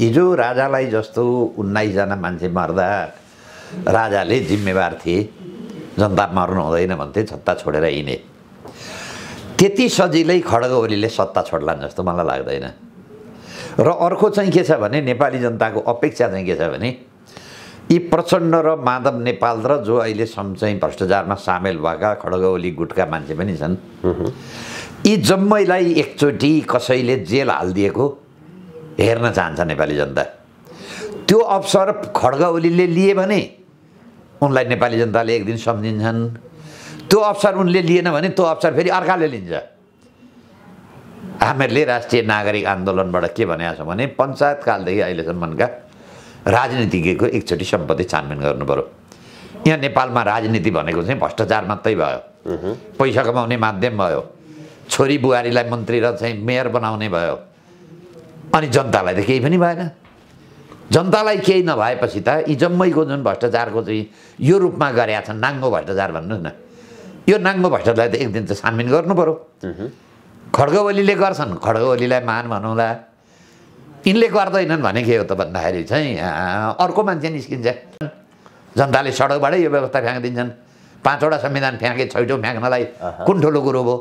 हिजो राजालाई जस्तो उन्नाइसजना मान्छे मर्दा राजाले जिम्मेवार थिए जनता मर्नु हुँदैन भन्थे सत्ता छोडेर हिँडे त्यति सजिलै खड्ग ओलीले सत्ता छोड्लान् जस्तो मलाई लाग्दैन र अर्को चाहिँ के छ भने नेपाली जनताको अपेक्षा चाहिँ के छ भने यी प्रचण्ड र माधव नेपाल र जो अहिले चाहिँ भ्रष्टाचारमा सामेल भएका खड्गौली गुटका मान्छे पनि छन् यी जम्मैलाई एकचोटि कसैले जेल हालिदिएको हेर्न चाहन्छ नेपाली जनता त्यो अवसर खड्गौलीले लिए भने उनलाई नेपाली जनताले एक दिन सम्झिन्छन् त्यो अवसर उनले लिएन भने त्यो अवसर फेरि अर्काले लिन्छ हामीहरूले राष्ट्रिय नागरिक आन्दोलनबाट के भनेको छौँ भने पञ्चायतकालदेखि अहिलेसम्मका राजनीतिज्ञको एकचोटि सम्पत्ति छानबिन गर्नु पऱ्यो यहाँ नेपालमा राजनीति भनेको चाहिँ भ्रष्टाचार मात्रै भयो पैसा कमाउने माध्यम भयो छोरी बुहारीलाई मन्त्री र चाहिँ मेयर बनाउने भयो अनि जनतालाई त केही पनि भएन जनतालाई केही नभएपछि त यी जम्मैको जुन भ्रष्टाचारको चाहिँ यो रूपमा गरेका छन् नाङ्गो भ्रष्टाचार भन्नुहोस् न यो नाङ्गो भ्रष्टाचारलाई त एक दिन त छानबिन गर्नु खड्गवलीले गर्छन् खड्गवलीलाई महान भनौँला यिनले गर्दैनन् भने के हो त भन्दाखेरि चाहिँ अर्को मान्छे निस्किन्छ जनताले सडकबाटै यो व्यवस्था फ्याँकिदिन्छन् पाँचवटा संविधान फ्याँके छैटौँ फ्याँक्नलाई कुन ठुलो कुरो भयो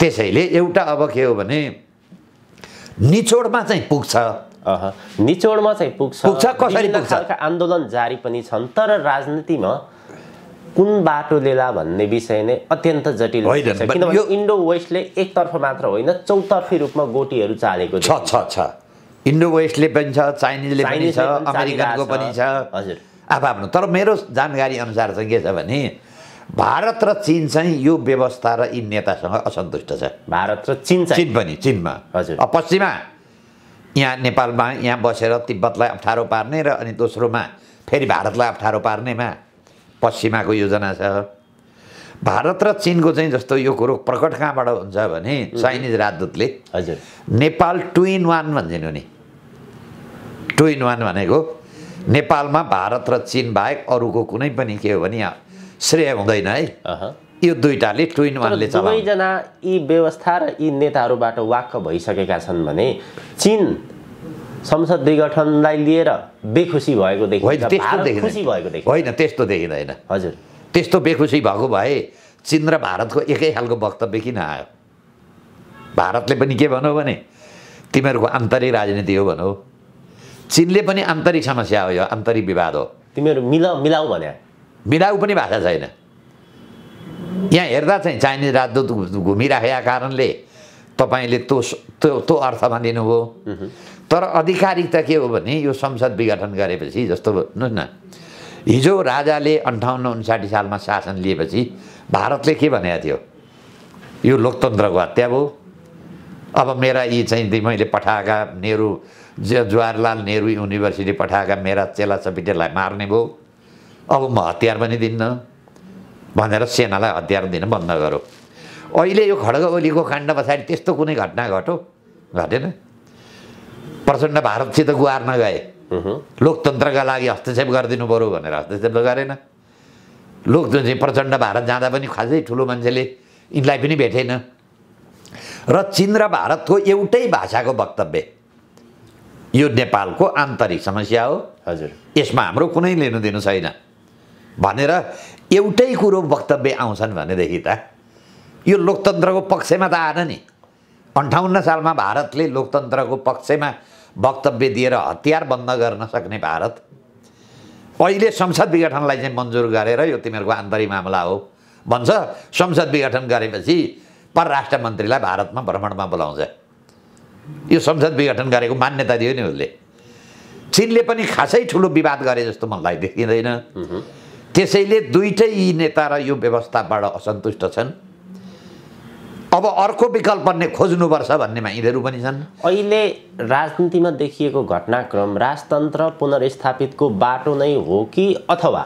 त्यसैले एउटा अब के हो भने निचोडमा चाहिँ पुग्छ निचोडमा चाहिँ पुग्छ पुग्छ कसरी पुग्छ आन्दोलन
जारी पनि छन् तर राजनीतिमा कुन बाटो लिएला भन्ने विषय नै अत्यन्त जटिल यो इन्डो वेस्टले एकतर्फ मात्र होइन चौतर्फी रूपमा गोटीहरू चालेको छ छ छ इन्डो
वेस्टले पनि छ चाइनिजले पनि छ अमेरिकनको पनि छ हजुर आफ आफ्नो तर मेरो जानकारी अनुसार चाहिँ के छ भने भारत र चिन चाहिँ यो व्यवस्था र यी नेतासँग असन्तुष्ट छ भारत र चिन चिन पनि चिनमा हजुर पश्चिमा यहाँ नेपालमा यहाँ बसेर तिब्बतलाई अप्ठ्यारो पार्ने र अनि दोस्रोमा फेरि भारतलाई अप्ठ्यारो पार्नेमा पश्चिमाको योजना छ भारत र चिनको चाहिँ जस्तो यो कुरो प्रकट कहाँबाट हुन्छ भने चाइनिज राजदूतले हजुर नेपाल टु इन वान भनिदिनु नि टु इन वान भनेको नेपालमा भारत र चिन बाहेक अरूको कुनै पनि के हो भने श्रेय हुँदैन है यो दुईटाले टु इन वानले सबैजना यी व्यवस्था
र यी नेताहरूबाट वाक्क भइसकेका
छन् भने चिन संसद विघटनलाई लिएर बेखुसी भएको देखिन्छ होइन त्यस्तो देखिँदैन हजुर त्यस्तो बेखुसी भएको भए चिन र भारतको एकै खालको वक्तव्य किन आयो भारतले पनि के भनौ भने तिमीहरूको आन्तरिक राजनीति हो भनौ चिनले पनि आन्तरिक समस्या हो यो आन्तरिक विवाद हो तिमीहरू मिला मिलाऊ भने मिलाऊ पनि भाषा छैन यहाँ हेर्दा चाहिँ चाइनिज राजदूत घुमिराखेका कारणले तपाईँले त्यो त्यो त्यो अर्थमा लिनुभयो तर आधिकारिकता के हो भने यो संसद विघटन गरेपछि जस्तो भन्नुहोस् न हिजो राजाले अन्ठाउन्न उन्साठी सालमा शासन लिएपछि भारतले के भनेको थियो यो लोकतन्त्रको हत्या भयो अब मेरा यी चाहिँ मैले पठाएका नेहरू जे जवाहरलाल नेहरू युनिभर्सिटी पठाएका मेरा चेला चपेटेलाई मार्ने भयो अब म हतियार पनि दिन्न भनेर सेनालाई हतियार दिन बन्द गरौँ अहिले यो खड्ग ओलीको काण्ड पछाडि त्यस्तो कुनै घटना घट्यो घटेन प्रचण्ड भारतसित गुहार नगए लोकतन्त्रका लागि हस्तक्षेप गरिदिनु पऱ्यो भनेर हस्तक्षेप त गरेन लोक जुन चाहिँ प्रचण्ड भारत जाँदा पनि खासै ठुलो मान्छेले यिनलाई पनि भेटेन र चिन र भारतको एउटै भाषाको वक्तव्य यो नेपालको आन्तरिक समस्या हो हजुर यसमा हाम्रो कुनै लिनु दिनु छैन भनेर एउटै कुरो वक्तव्य आउँछन् भनेदेखि त यो लोकतन्त्रको पक्षमा त आएन नि अन्ठाउन्न सालमा भारतले लोकतन्त्रको पक्षमा वक्तव्य दिएर हतियार बन्द गर्न सक्ने भारत अहिले संसद विघटनलाई चाहिँ मन्जुर गरेर यो तिमीहरूको आन्तरिक मामला हो भन्छ संसद विघटन गरेपछि परराष्ट्र मन्त्रीलाई भारतमा भ्रमणमा बोलाउँछ यो संसद विघटन गरेको मान्यता दियो नि उसले चिनले पनि खासै ठुलो विवाद गरे जस्तो मलाई देखिँदैन त्यसैले दुइटै नेता र यो व्यवस्थाबाट असन्तुष्ट छन् अब अर्को विकल्प नै खोज्नुपर्छ भन्नेमा यिनीहरू पनि छन् अहिले राजनीतिमा देखिएको
घटनाक्रम राजतन्त्र पुनर्स्थापितको बाटो नै हो कि अथवा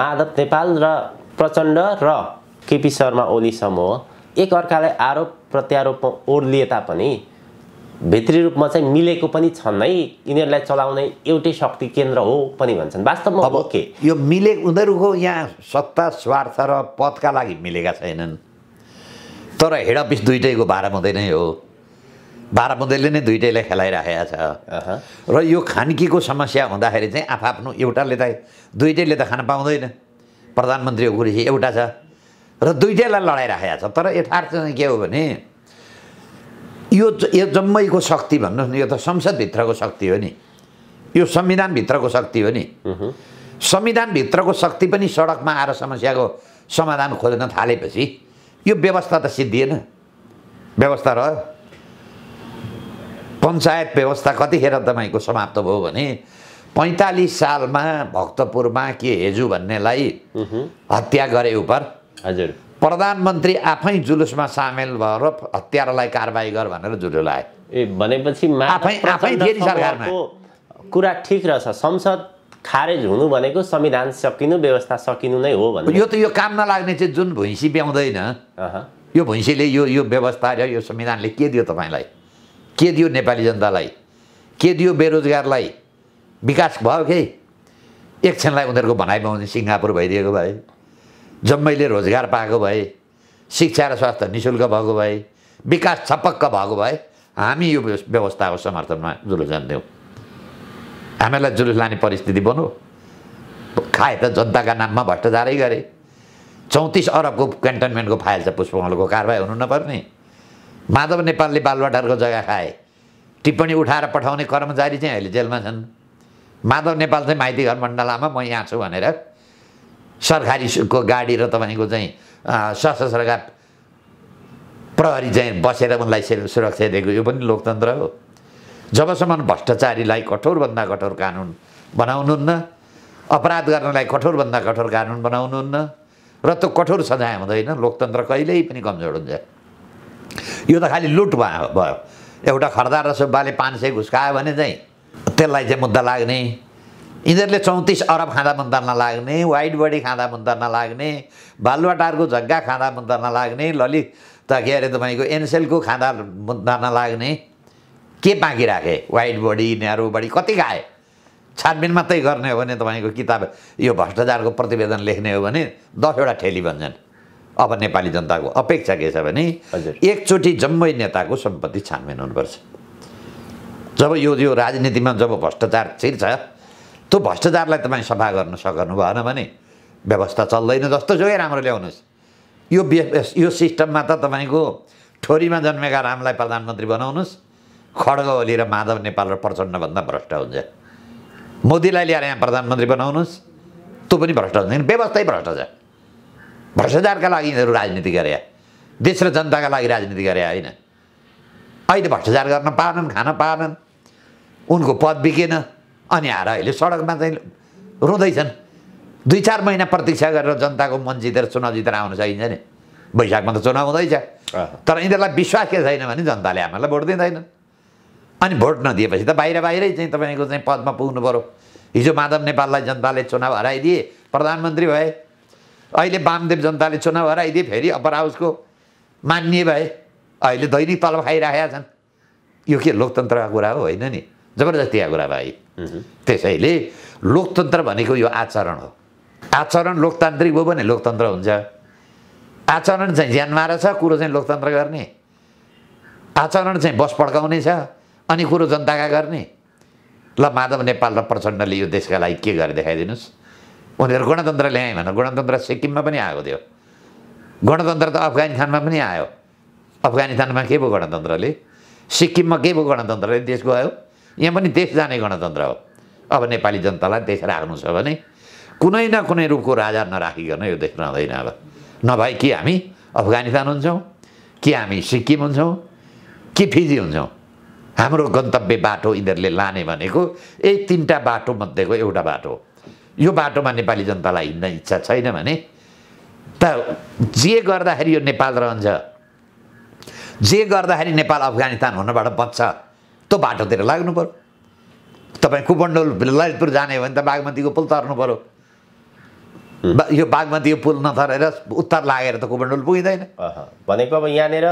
माधव नेपाल र प्रचण्ड र केपी शर्मा ओली समूह एक आरोप प्रत्यारोप ओर्लिए तापनि भित्री रूपमा चाहिँ मिलेको पनि छन् है यिनीहरूलाई चलाउने एउटै शक्ति केन्द्र हो पनि भन्छन् वास्तवमा अब के यो मिले
उनीहरूको यहाँ सत्ता स्वार्थ र पदका लागि मिलेका छैनन् तर हेड अफिस दुइटैको हुँदै नै हो बाह्र नै दुइटैलाई खेलाइराखेका छ र यो खानकीको समस्या हुँदाखेरि चाहिँ आफ्नो एउटाले त दुइटैले त खान पाउँदैन प्रधानमन्त्रीको कुरो एउटा छ र दुइटैलाई लडाइराखेको छ तर यथार्थ चाहिँ के हो भने यो यो जम्मैको शक्ति भन्नुहोस् न यो त संसदभित्रको शक्ति हो नि यो संविधानभित्रको शक्ति हो नि संविधानभित्रको शक्ति पनि सडकमा आएर समस्याको समाधान खोज्न थालेपछि यो व्यवस्था त सिद्धिएन व्यवस्था रह्यो पञ्चायत व्यवस्था कतिखेर तपाईँको समाप्त भयो भने पैँतालिस सालमा भक्तपुरमा के हेजु भन्नेलाई हत्या गरे उप हजुर प्रधानमन्त्री आफै जुलुसमा सामेल भएर हत्यारालाई कारवाही गर भनेर जुलु लाए ए भनेपछि सरकारमा
कुरा ठिक रहेछ संसद खारेज हुनु भनेको संविधान सकिनु व्यवस्था सकिनु नै हो
भने यो त यो काम नलाग्ने चाहिँ जुन भैँसी ब्याउँदैन यो भैँसीले यो यो व्यवस्था र यो संविधानले के दियो तपाईँलाई के दियो नेपाली जनतालाई के दियो बेरोजगारलाई विकास भयो के एकछिनलाई उनीहरूको भनाइ पाउँछ सिङ्गापुर भइदिएको भए जम्मैले रोजगार पाएको भए शिक्षा र स्वास्थ्य निशुल्क भएको भए विकास छपक्क भएको भए हामी यो व्यवस्थाको समर्थनमा जुलुस जान्थ्यौँ हामीलाई जुलुस लाने परिस्थिति बनो खाए त जनताका नाममा भ्रष्टाचारै गरे चौतिस अरबको क्यान्टोनमेन्टको फाइल छ पुष्पमलको कारवाही हुनु नपर्ने माधव नेपालले बालवाटारको जग्गा खाए टिप्पणी उठाएर पठाउने कर्मचारी चाहिँ अहिले जेलमा छन् माधव नेपाल चाहिँ माइती घर मण्डलामा म यहाँ छु भनेर सरकारीको गाडी र तपाईँको चाहिँ सशस्त्र सरकार प्रहरी चाहिँ बसेर उनलाई सुरक्षा दिएको यो पनि लोकतन्त्र हो जबसम्म भ्रष्टाचारीलाई कठोरभन्दा कठोर कानुन बनाउनुहुन्न अपराध गर्नलाई कठोरभन्दा कठोर कानुन बनाउनुहुन्न र त्यो कठोर सजाय हुँदैन लोकतन्त्र कहिल्यै पनि कमजोर हुन्छ यो त खालि लुट भयो एउटा खर्दा र सुब्बाले पाँच सय घुस्कायो भने चाहिँ त्यसलाई चाहिँ मुद्दा लाग्ने यिनीहरूले चौतिस अरब खाँदा मन नलाग्ने वाइड बडी खाँदा मन नलाग्ने बालुवाटारको झग्गा खाँदा मन नलाग्ने ललित त के अरे तपाईँको एनसेलको खाँदा मुद्दा नलाग्ने के बाँकी राखे वाइड बडी न्यारो बडी कति खाए छानबिन मात्रै गर्ने हो भने तपाईँको किताब यो भ्रष्टाचारको प्रतिवेदन लेख्ने हो भने दसवटा ठेली भन्छन् अब नेपाली जनताको अपेक्षा के छ भने हजुर एकचोटि जम्मै नेताको सम्पत्ति छानबिन हुनुपर्छ जब यो यो राजनीतिमा जब भ्रष्टाचार छिर्छ त्यो भ्रष्टाचारलाई तपाईँ सफा गर्न सक्नु भएन भने व्यवस्था चल्दैन जस्तोसुकै राम्रो ल्याउनुहोस् यो यो सिस्टममा त तपाईँको ठोरीमा जन्मेका रामलाई प्रधानमन्त्री बनाउनुहोस् खड्ग ओली र माधव नेपाल र प्रचण्डभन्दा भ्रष्ट हुन्छ मोदीलाई ल्याएर यहाँ प्रधानमन्त्री बनाउनुहोस् त्यो पनि भ्रष्ट हुँदैन व्यवस्थै भ्रष्ट छ भ्रष्टाचारका लागि यिनीहरू राजनीति गरे देश र जनताका लागि राजनीति गरे होइन अहिले भ्रष्टाचार गर्न पाएनन् खान पाएनन् उनको पद बिकेन अनि आएर अहिले सडकमा चाहिँ रुँदैछन् दुई चार महिना प्रतीक्षा गरेर जनताको मन जितेर चुनाव जितेर आउन सकिन्छ नि वैशाखमा त चुनाव हुँदैछ तर यिनीहरूलाई विश्वास के छैन भने जनताले हामीलाई भोट दिँदैनन् अनि भोट नदिएपछि त बाहिर बाहिरै चाहिँ तपाईँको चाहिँ पदमा पुग्नु पऱ्यो हिजो माधव नेपाललाई जनताले चुनाव हराइदिए प्रधानमन्त्री भए अहिले वामदेव जनताले चुनाव हराइदिए फेरि अप्पर हाउसको मान्ने भए अहिले दैनिक तलब खाइराखेका छन् यो के लोकतन्त्रका कुरा हो होइन नि जबरजस्तीका कुरा भाइ त्यसैले लोकतन्त्र भनेको यो आचरण हो आचरण लोकतान्त्रिक हो भने लोकतन्त्र हुन्छ आचरण चाहिँ ज्यान मार छ कुरो चाहिँ लोकतन्त्र गर्ने आचरण चाहिँ बस पड्काउने छ अनि कुरो जनताका गर्ने ल माधव नेपाल र प्रचण्डले यो देशका लागि के गरे देखाइदिनुहोस् उनीहरू गणतन्त्र ल्याएँ भनेर गणतन्त्र सिक्किममा पनि आएको थियो गणतन्त्र त अफगानिस्तानमा पनि आयो अफगानिस्तानमा के भयो गणतन्त्रले सिक्किममा के भयो गणतन्त्रले देश गयो यहाँ पनि देश जाने गणतन्त्र हो अब नेपाली जनतालाई देश राख्नु छ भने कुनै न कुनै रूपको राजा नराखिकन यो देश रहँदैन अब नभए कि हामी अफगानिस्तान हुन्छौँ कि हामी सिक्किम हुन्छौँ कि फिजी हुन्छौँ हाम्रो गन्तव्य बाटो यिनीहरूले लाने भनेको यही तिनवटा बाटोमध्येको एउटा बाटो यो बाटोमा नेपाली जनतालाई हिँड्न इच्छा छैन भने त जे गर्दाखेरि यो नेपाल रहन्छ जे गर्दाखेरि नेपाल अफगानिस्तान हुनबाट बच्छ त्यो बाटोतिर लाग्नु पऱ्यो तपाईँ कुमण्डल ललितपुर जाने हो भने त बागमतीको पुल तर्नु पऱ्यो यो बागमतीको पुल नथरेर उत्तर लागेर त कुमण्डल पुगिँदैन भनेको अब यहाँनिर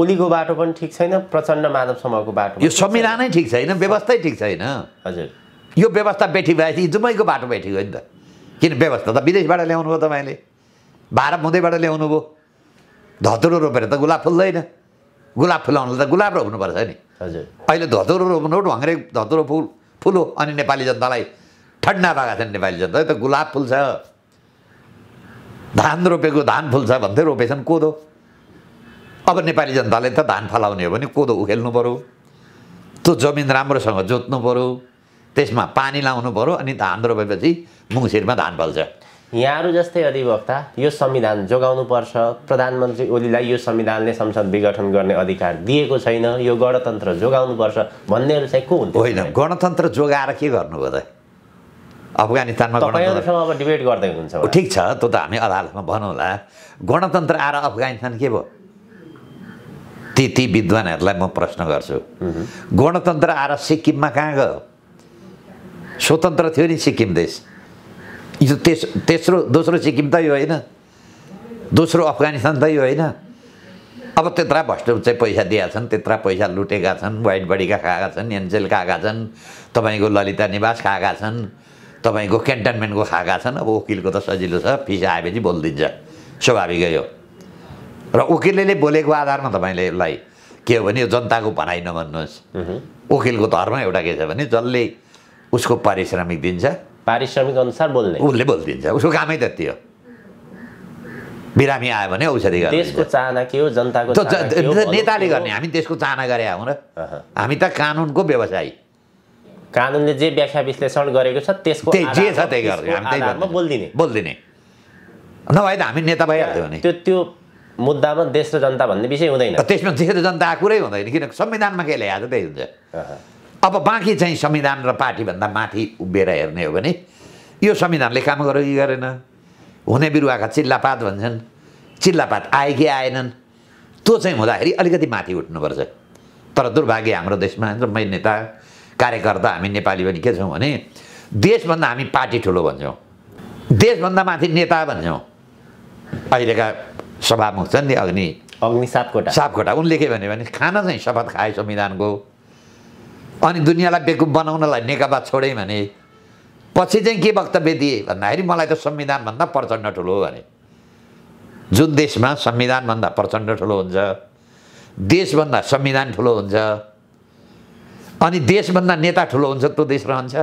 ओलीको बाटो पनि ठिक छैन प्रचण्ड माधव समूहको बाटो
यो संविधानै ठिक छैन व्यवस्थै ठिक छैन हजुर यो व्यवस्था बेठी भएपछि जुमैको बाटो बेठी हो नि त किन व्यवस्था त विदेशबाट ल्याउनु भयो तपाईँले भारत हुँदैबाट ल्याउनु भयो धतुरो रोपेर त गुलाब फुल्दैन गुलाब फुलाउनु त गुलाब रोप्नुपर्छ नि हजुर अहिले धतुरो नोट भङ्ग्रे धतुरो फुल फुल हो अनि नेपाली जनतालाई ठन्डा पाएका छन् नेपाली जनता त गुलाब फुल छ धान रोपेको धान फुल्छ भन्दै रोपेछन् कोदो अब नेपाली जनताले त धान फलाउने हो भने कोदो उखेल्नु पऱ्यो त्यो जमिन राम्रोसँग जोत्नु पऱ्यो त्यसमा पानी लाउनु पऱ्यो अनि धान रोपेपछि मुङसिरमा धान फल्छ
यहाँहरू जस्तै अधिवक्ता यो संविधान जोगाउनु पर्छ प्रधानमन्त्री ओलीलाई यो संविधानले संसद विघटन गर्ने अधिकार दिएको छैन यो गणतन्त्र जोगाउनु पर्छ भन्नेहरू चाहिँ को हुन्छ होइन
गणतन्त्र जोगाएर के गर्नुभयो त अफगानिस्तानमा अब
डिबेट गर्दै हुनुहुन्छ
ठिक छ त्यो त हामी अदालतमा भनौँला गणतन्त्र आएर अफगानिस्तान के भयो ती ती विद्वानहरूलाई म प्रश्न गर्छु गणतन्त्र आएर सिक्किममा कहाँ गयो स्वतन्त्र थियो नि सिक्किम देश हिजो तेस तेस्रो दोस्रो सिक्किम त यो होइन दोस्रो अफगानिस्तान त यो होइन अब त्यत्रा भ्रष्ट चाहिँ पैसा दिएका छन् त्यत्रा पैसा लुटेका छन् वाइट बडीका खाएका छन् एनसेल खाएका छन् तपाईँको ललिता निवास खाएका छन् तपाईँको क्यान्टनमेन्टको खाएका छन् अब वकिलको त सजिलो छ फिस आएपछि बोलिदिन्छ स्वाभाविकै हो र वकिलले बोलेको आधारमा तपाईँले यसलाई के हो भने यो जनताको भनाइ नभन्नुहोस् वकिलको धर्म एउटा के छ भने जसले उसको पारिश्रमिक दिन्छ पारिश्रमिक अनुसार बोल्ने उसले बोलिदिन्छ उसको कामै त त्यो बिरामी आयो भने औषधि त्यसको चाहना के हो जनताको नेताले गर्ने हामी त्यसको चाहना गरे हौँ र हामी त कानुनको व्यवसायी
कानुनले जे व्याख्या विश्लेषण गरेको छ त्यसको जे छ त्यही गर्ने बोलिदिने बोलिदिने
नभए त हामी नेता भइहाल्थ्यो भने त्यो त्यो मुद्दामा देश र जनता भन्ने विषय हुँदैन त्यसमा देश र जनता कुरै हुँदैन किन संविधानमा के ल्याएको त्यही हुन्छ अब बाँकी चाहिँ संविधान र पार्टीभन्दा माथि उभिएर हेर्ने हो भने यो संविधानले काम गर्यो कि गरेन हुने बिरुवाका चिल्लापात भन्छन् चिल्लापात आए कि आएनन् त्यो चाहिँ हुँदाखेरि अलिकति माथि उठ्नुपर्छ तर दुर्भाग्य हाम्रो देशमा मै नेता कार्यकर्ता हामी नेपाली पनि के छौँ भने देशभन्दा हामी पार्टी ठुलो भन्छौँ देशभन्दा माथि नेता भन्छौँ अहिलेका सभामुख छन् नि अग्नि अग्नि सापकोटा सापकोटा उनले के भन्यो भने खाना चाहिँ शपथ खाए संविधानको अनि दुनियाँलाई बेकुप बनाउनलाई नेकपा छोडेँ भने पछि चाहिँ के वक्तव्य दिए भन्दाखेरि मलाई त संविधानभन्दा प्रचण्ड ठुलो हो भने जुन देशमा संविधानभन्दा प्रचण्ड ठुलो हुन्छ देशभन्दा संविधान ठुलो हुन्छ अनि देशभन्दा नेता ठुलो हुन्छ त्यो देश रहन्छ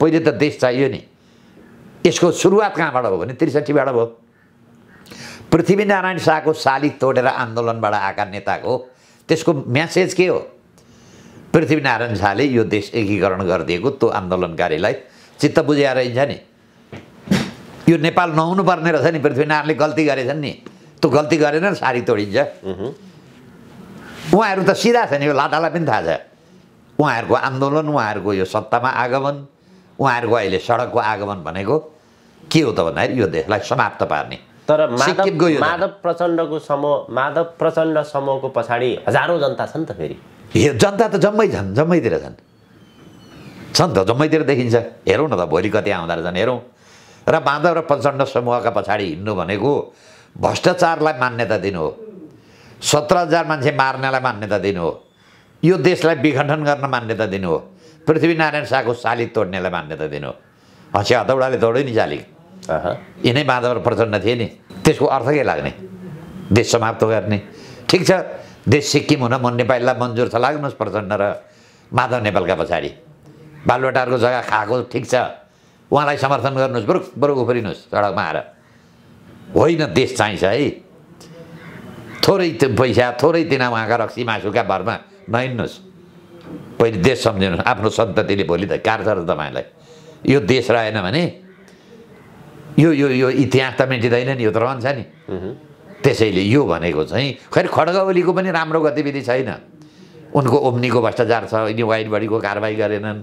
पहिले त देश चाहियो नि यसको सुरुवात कहाँबाट हो भने त्रिसठीबाट भयो पृथ्वीनारायण शाहको साली तोडेर आन्दोलनबाट आएका नेताको त्यसको म्यासेज के हो पृथ्वीनारायण शाहले यो देश एकीकरण गरिदिएको त्यो आन्दोलनकारीलाई चित्त बुझाएर हिँड्छ नि यो नेपाल नहुनु पर्ने रहेछ नि पृथ्वीनारायणले गल्ती गरेछन् नि त्यो गल्ती गरेन साडी तोडिन्छ उहाँहरू त सिधा छ नि यो लाटालाई पनि थाहा छ उहाँहरूको आन्दोलन उहाँहरूको यो सत्तामा आगमन उहाँहरूको अहिले सडकको आगमन भनेको के हो त भन्दाखेरि यो देशलाई समाप्त पार्ने तर माधव माधव
प्रचण्डको समूह माधव प्रचण्ड समूहको पछाडि हजारौँ जनता छ नि त फेरि
हे जनता त जम्मै छन् जम्मैतिर छन् छन् त जम्मैतिर देखिन्छ हेरौँ न त भोलि कति आउँदो रहेछन् हेरौँ र बाँधव र प्रचण्ड समूहका पछाडि हिँड्नु भनेको भ्रष्टाचारलाई मान्यता दिनु हो सत्र हजार मान्छे मार्नेलाई मान्यता दिनु हो यो देशलाई विघटन गर्न मान्यता दिनु हो पृथ्वीनारायण शाहको साली तोड्नेलाई मान्यता दिनु हो हँसे हतौडाले तोड्यो नि शालिक यिनै बाँधव र प्रचण्ड थिए नि त्यसको अर्थ के लाग्ने देश समाप्त गर्ने ठिक छ देश सिक्किम हुन मन नेपालीलाई मन्जुर छ लाग्नुहोस् प्रचण्ड र माधव नेपालका पछाडि बालुवाटारको जग्गा खाएको ठिक छ उहाँलाई समर्थन गर्नुहोस् बरु बरु उफ्रिनुहोस् सडकमा आएर होइन देश चाहिन्छ है थोरै पैसा थोरै दिन उहाँका रक्सी मासुका भरमा नहिँड्नुहोस् पहिले देश सम्झिनुहोस् आफ्नो सन्ततिले भोलि त कार्छ र तपाईँलाई यो देश रहेन भने यो यो यो इतिहास त मेटिँदैन नि यो त रहन्छ नि त्यसैले यो भनेको चाहिँ खैर खड्ग पनि राम्रो गतिविधि छैन उनको ओम्नीको भ्रष्टाचार छ यिनी वाइट बडीको कारवाही गरेनन्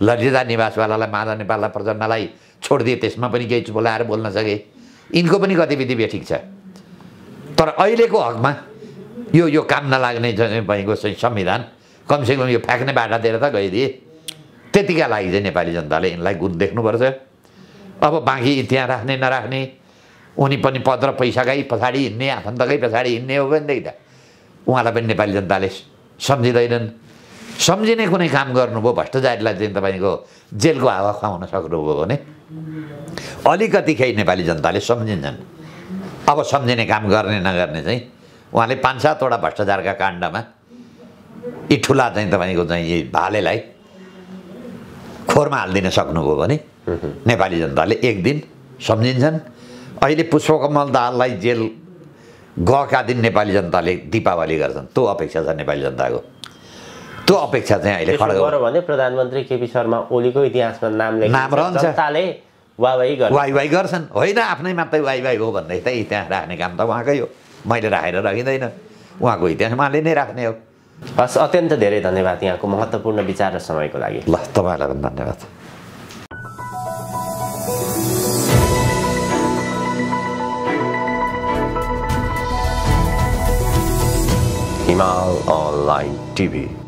ललिता निवासवालालाई माधव नेपाललाई प्रचण्डलाई छोडिदिए त्यसमा पनि केही बोलाएर बोल्न सके यिनको पनि गतिविधि बेठिक छ तर अहिलेको हकमा यो यो काम नलाग्ने भएको चाहिँ संविधान कमसेकम यो फ्याँक्ने बाटा दिएर त गइदिए त्यतिका लागि चाहिँ नेपाली जनताले यिनलाई गुण देख्नुपर्छ अब बाँकी त्यहाँ राख्ने नराख्ने उनी पनि पत्र पैसाकै पछाडि हिँड्ने आफन्तकै पछाडि हिँड्ने हो भनेदेखि त उहाँलाई पनि नेपाली जनताले सम्झिँदैनन् सम्झिने कुनै काम गर्नुभयो भ्रष्टाचारीलाई चाहिँ तपाईँको जेलको हावा खुवाउन सक्नुभयो भने अलिकति केही नेपाली जनताले सम्झिन्छन् अब सम्झिने काम गर्ने नगर्ने चाहिँ उहाँले पाँच सातवटा भ्रष्टाचारका काण्डमा यी ठुला चाहिँ तपाईँको चाहिँ यी भालेलाई खोरमा हालिदिन सक्नुभयो भने नेपाली जनताले एक दिन सम्झिन्छन् अहिले पुष्पकमल दाललाई जेल गएका दिन नेपाली जनताले दिपावली गर्छन् त्यो अपेक्षा छ नेपाली जनताको त्यो अपेक्षा चाहिँ अहिले खड्का
भने प्रधानमन्त्री केपी
शर्मा ओलीको इतिहासमा नाम नाम रहन्छ जनताले वाइ गर्छन् होइन आफ्नै मात्रै वाइ हो भन्दै त इतिहास राख्ने काम त उहाँकै हो मैले राखेर राखिँदैन उहाँको इतिहास उहाँले नै राख्ने हो हस् अत्यन्त धेरै धन्यवाद यहाँको महत्त्वपूर्ण विचार र समयको लागि ल तपाईँहरूलाई पनि धन्यवाद
Himal Online TV.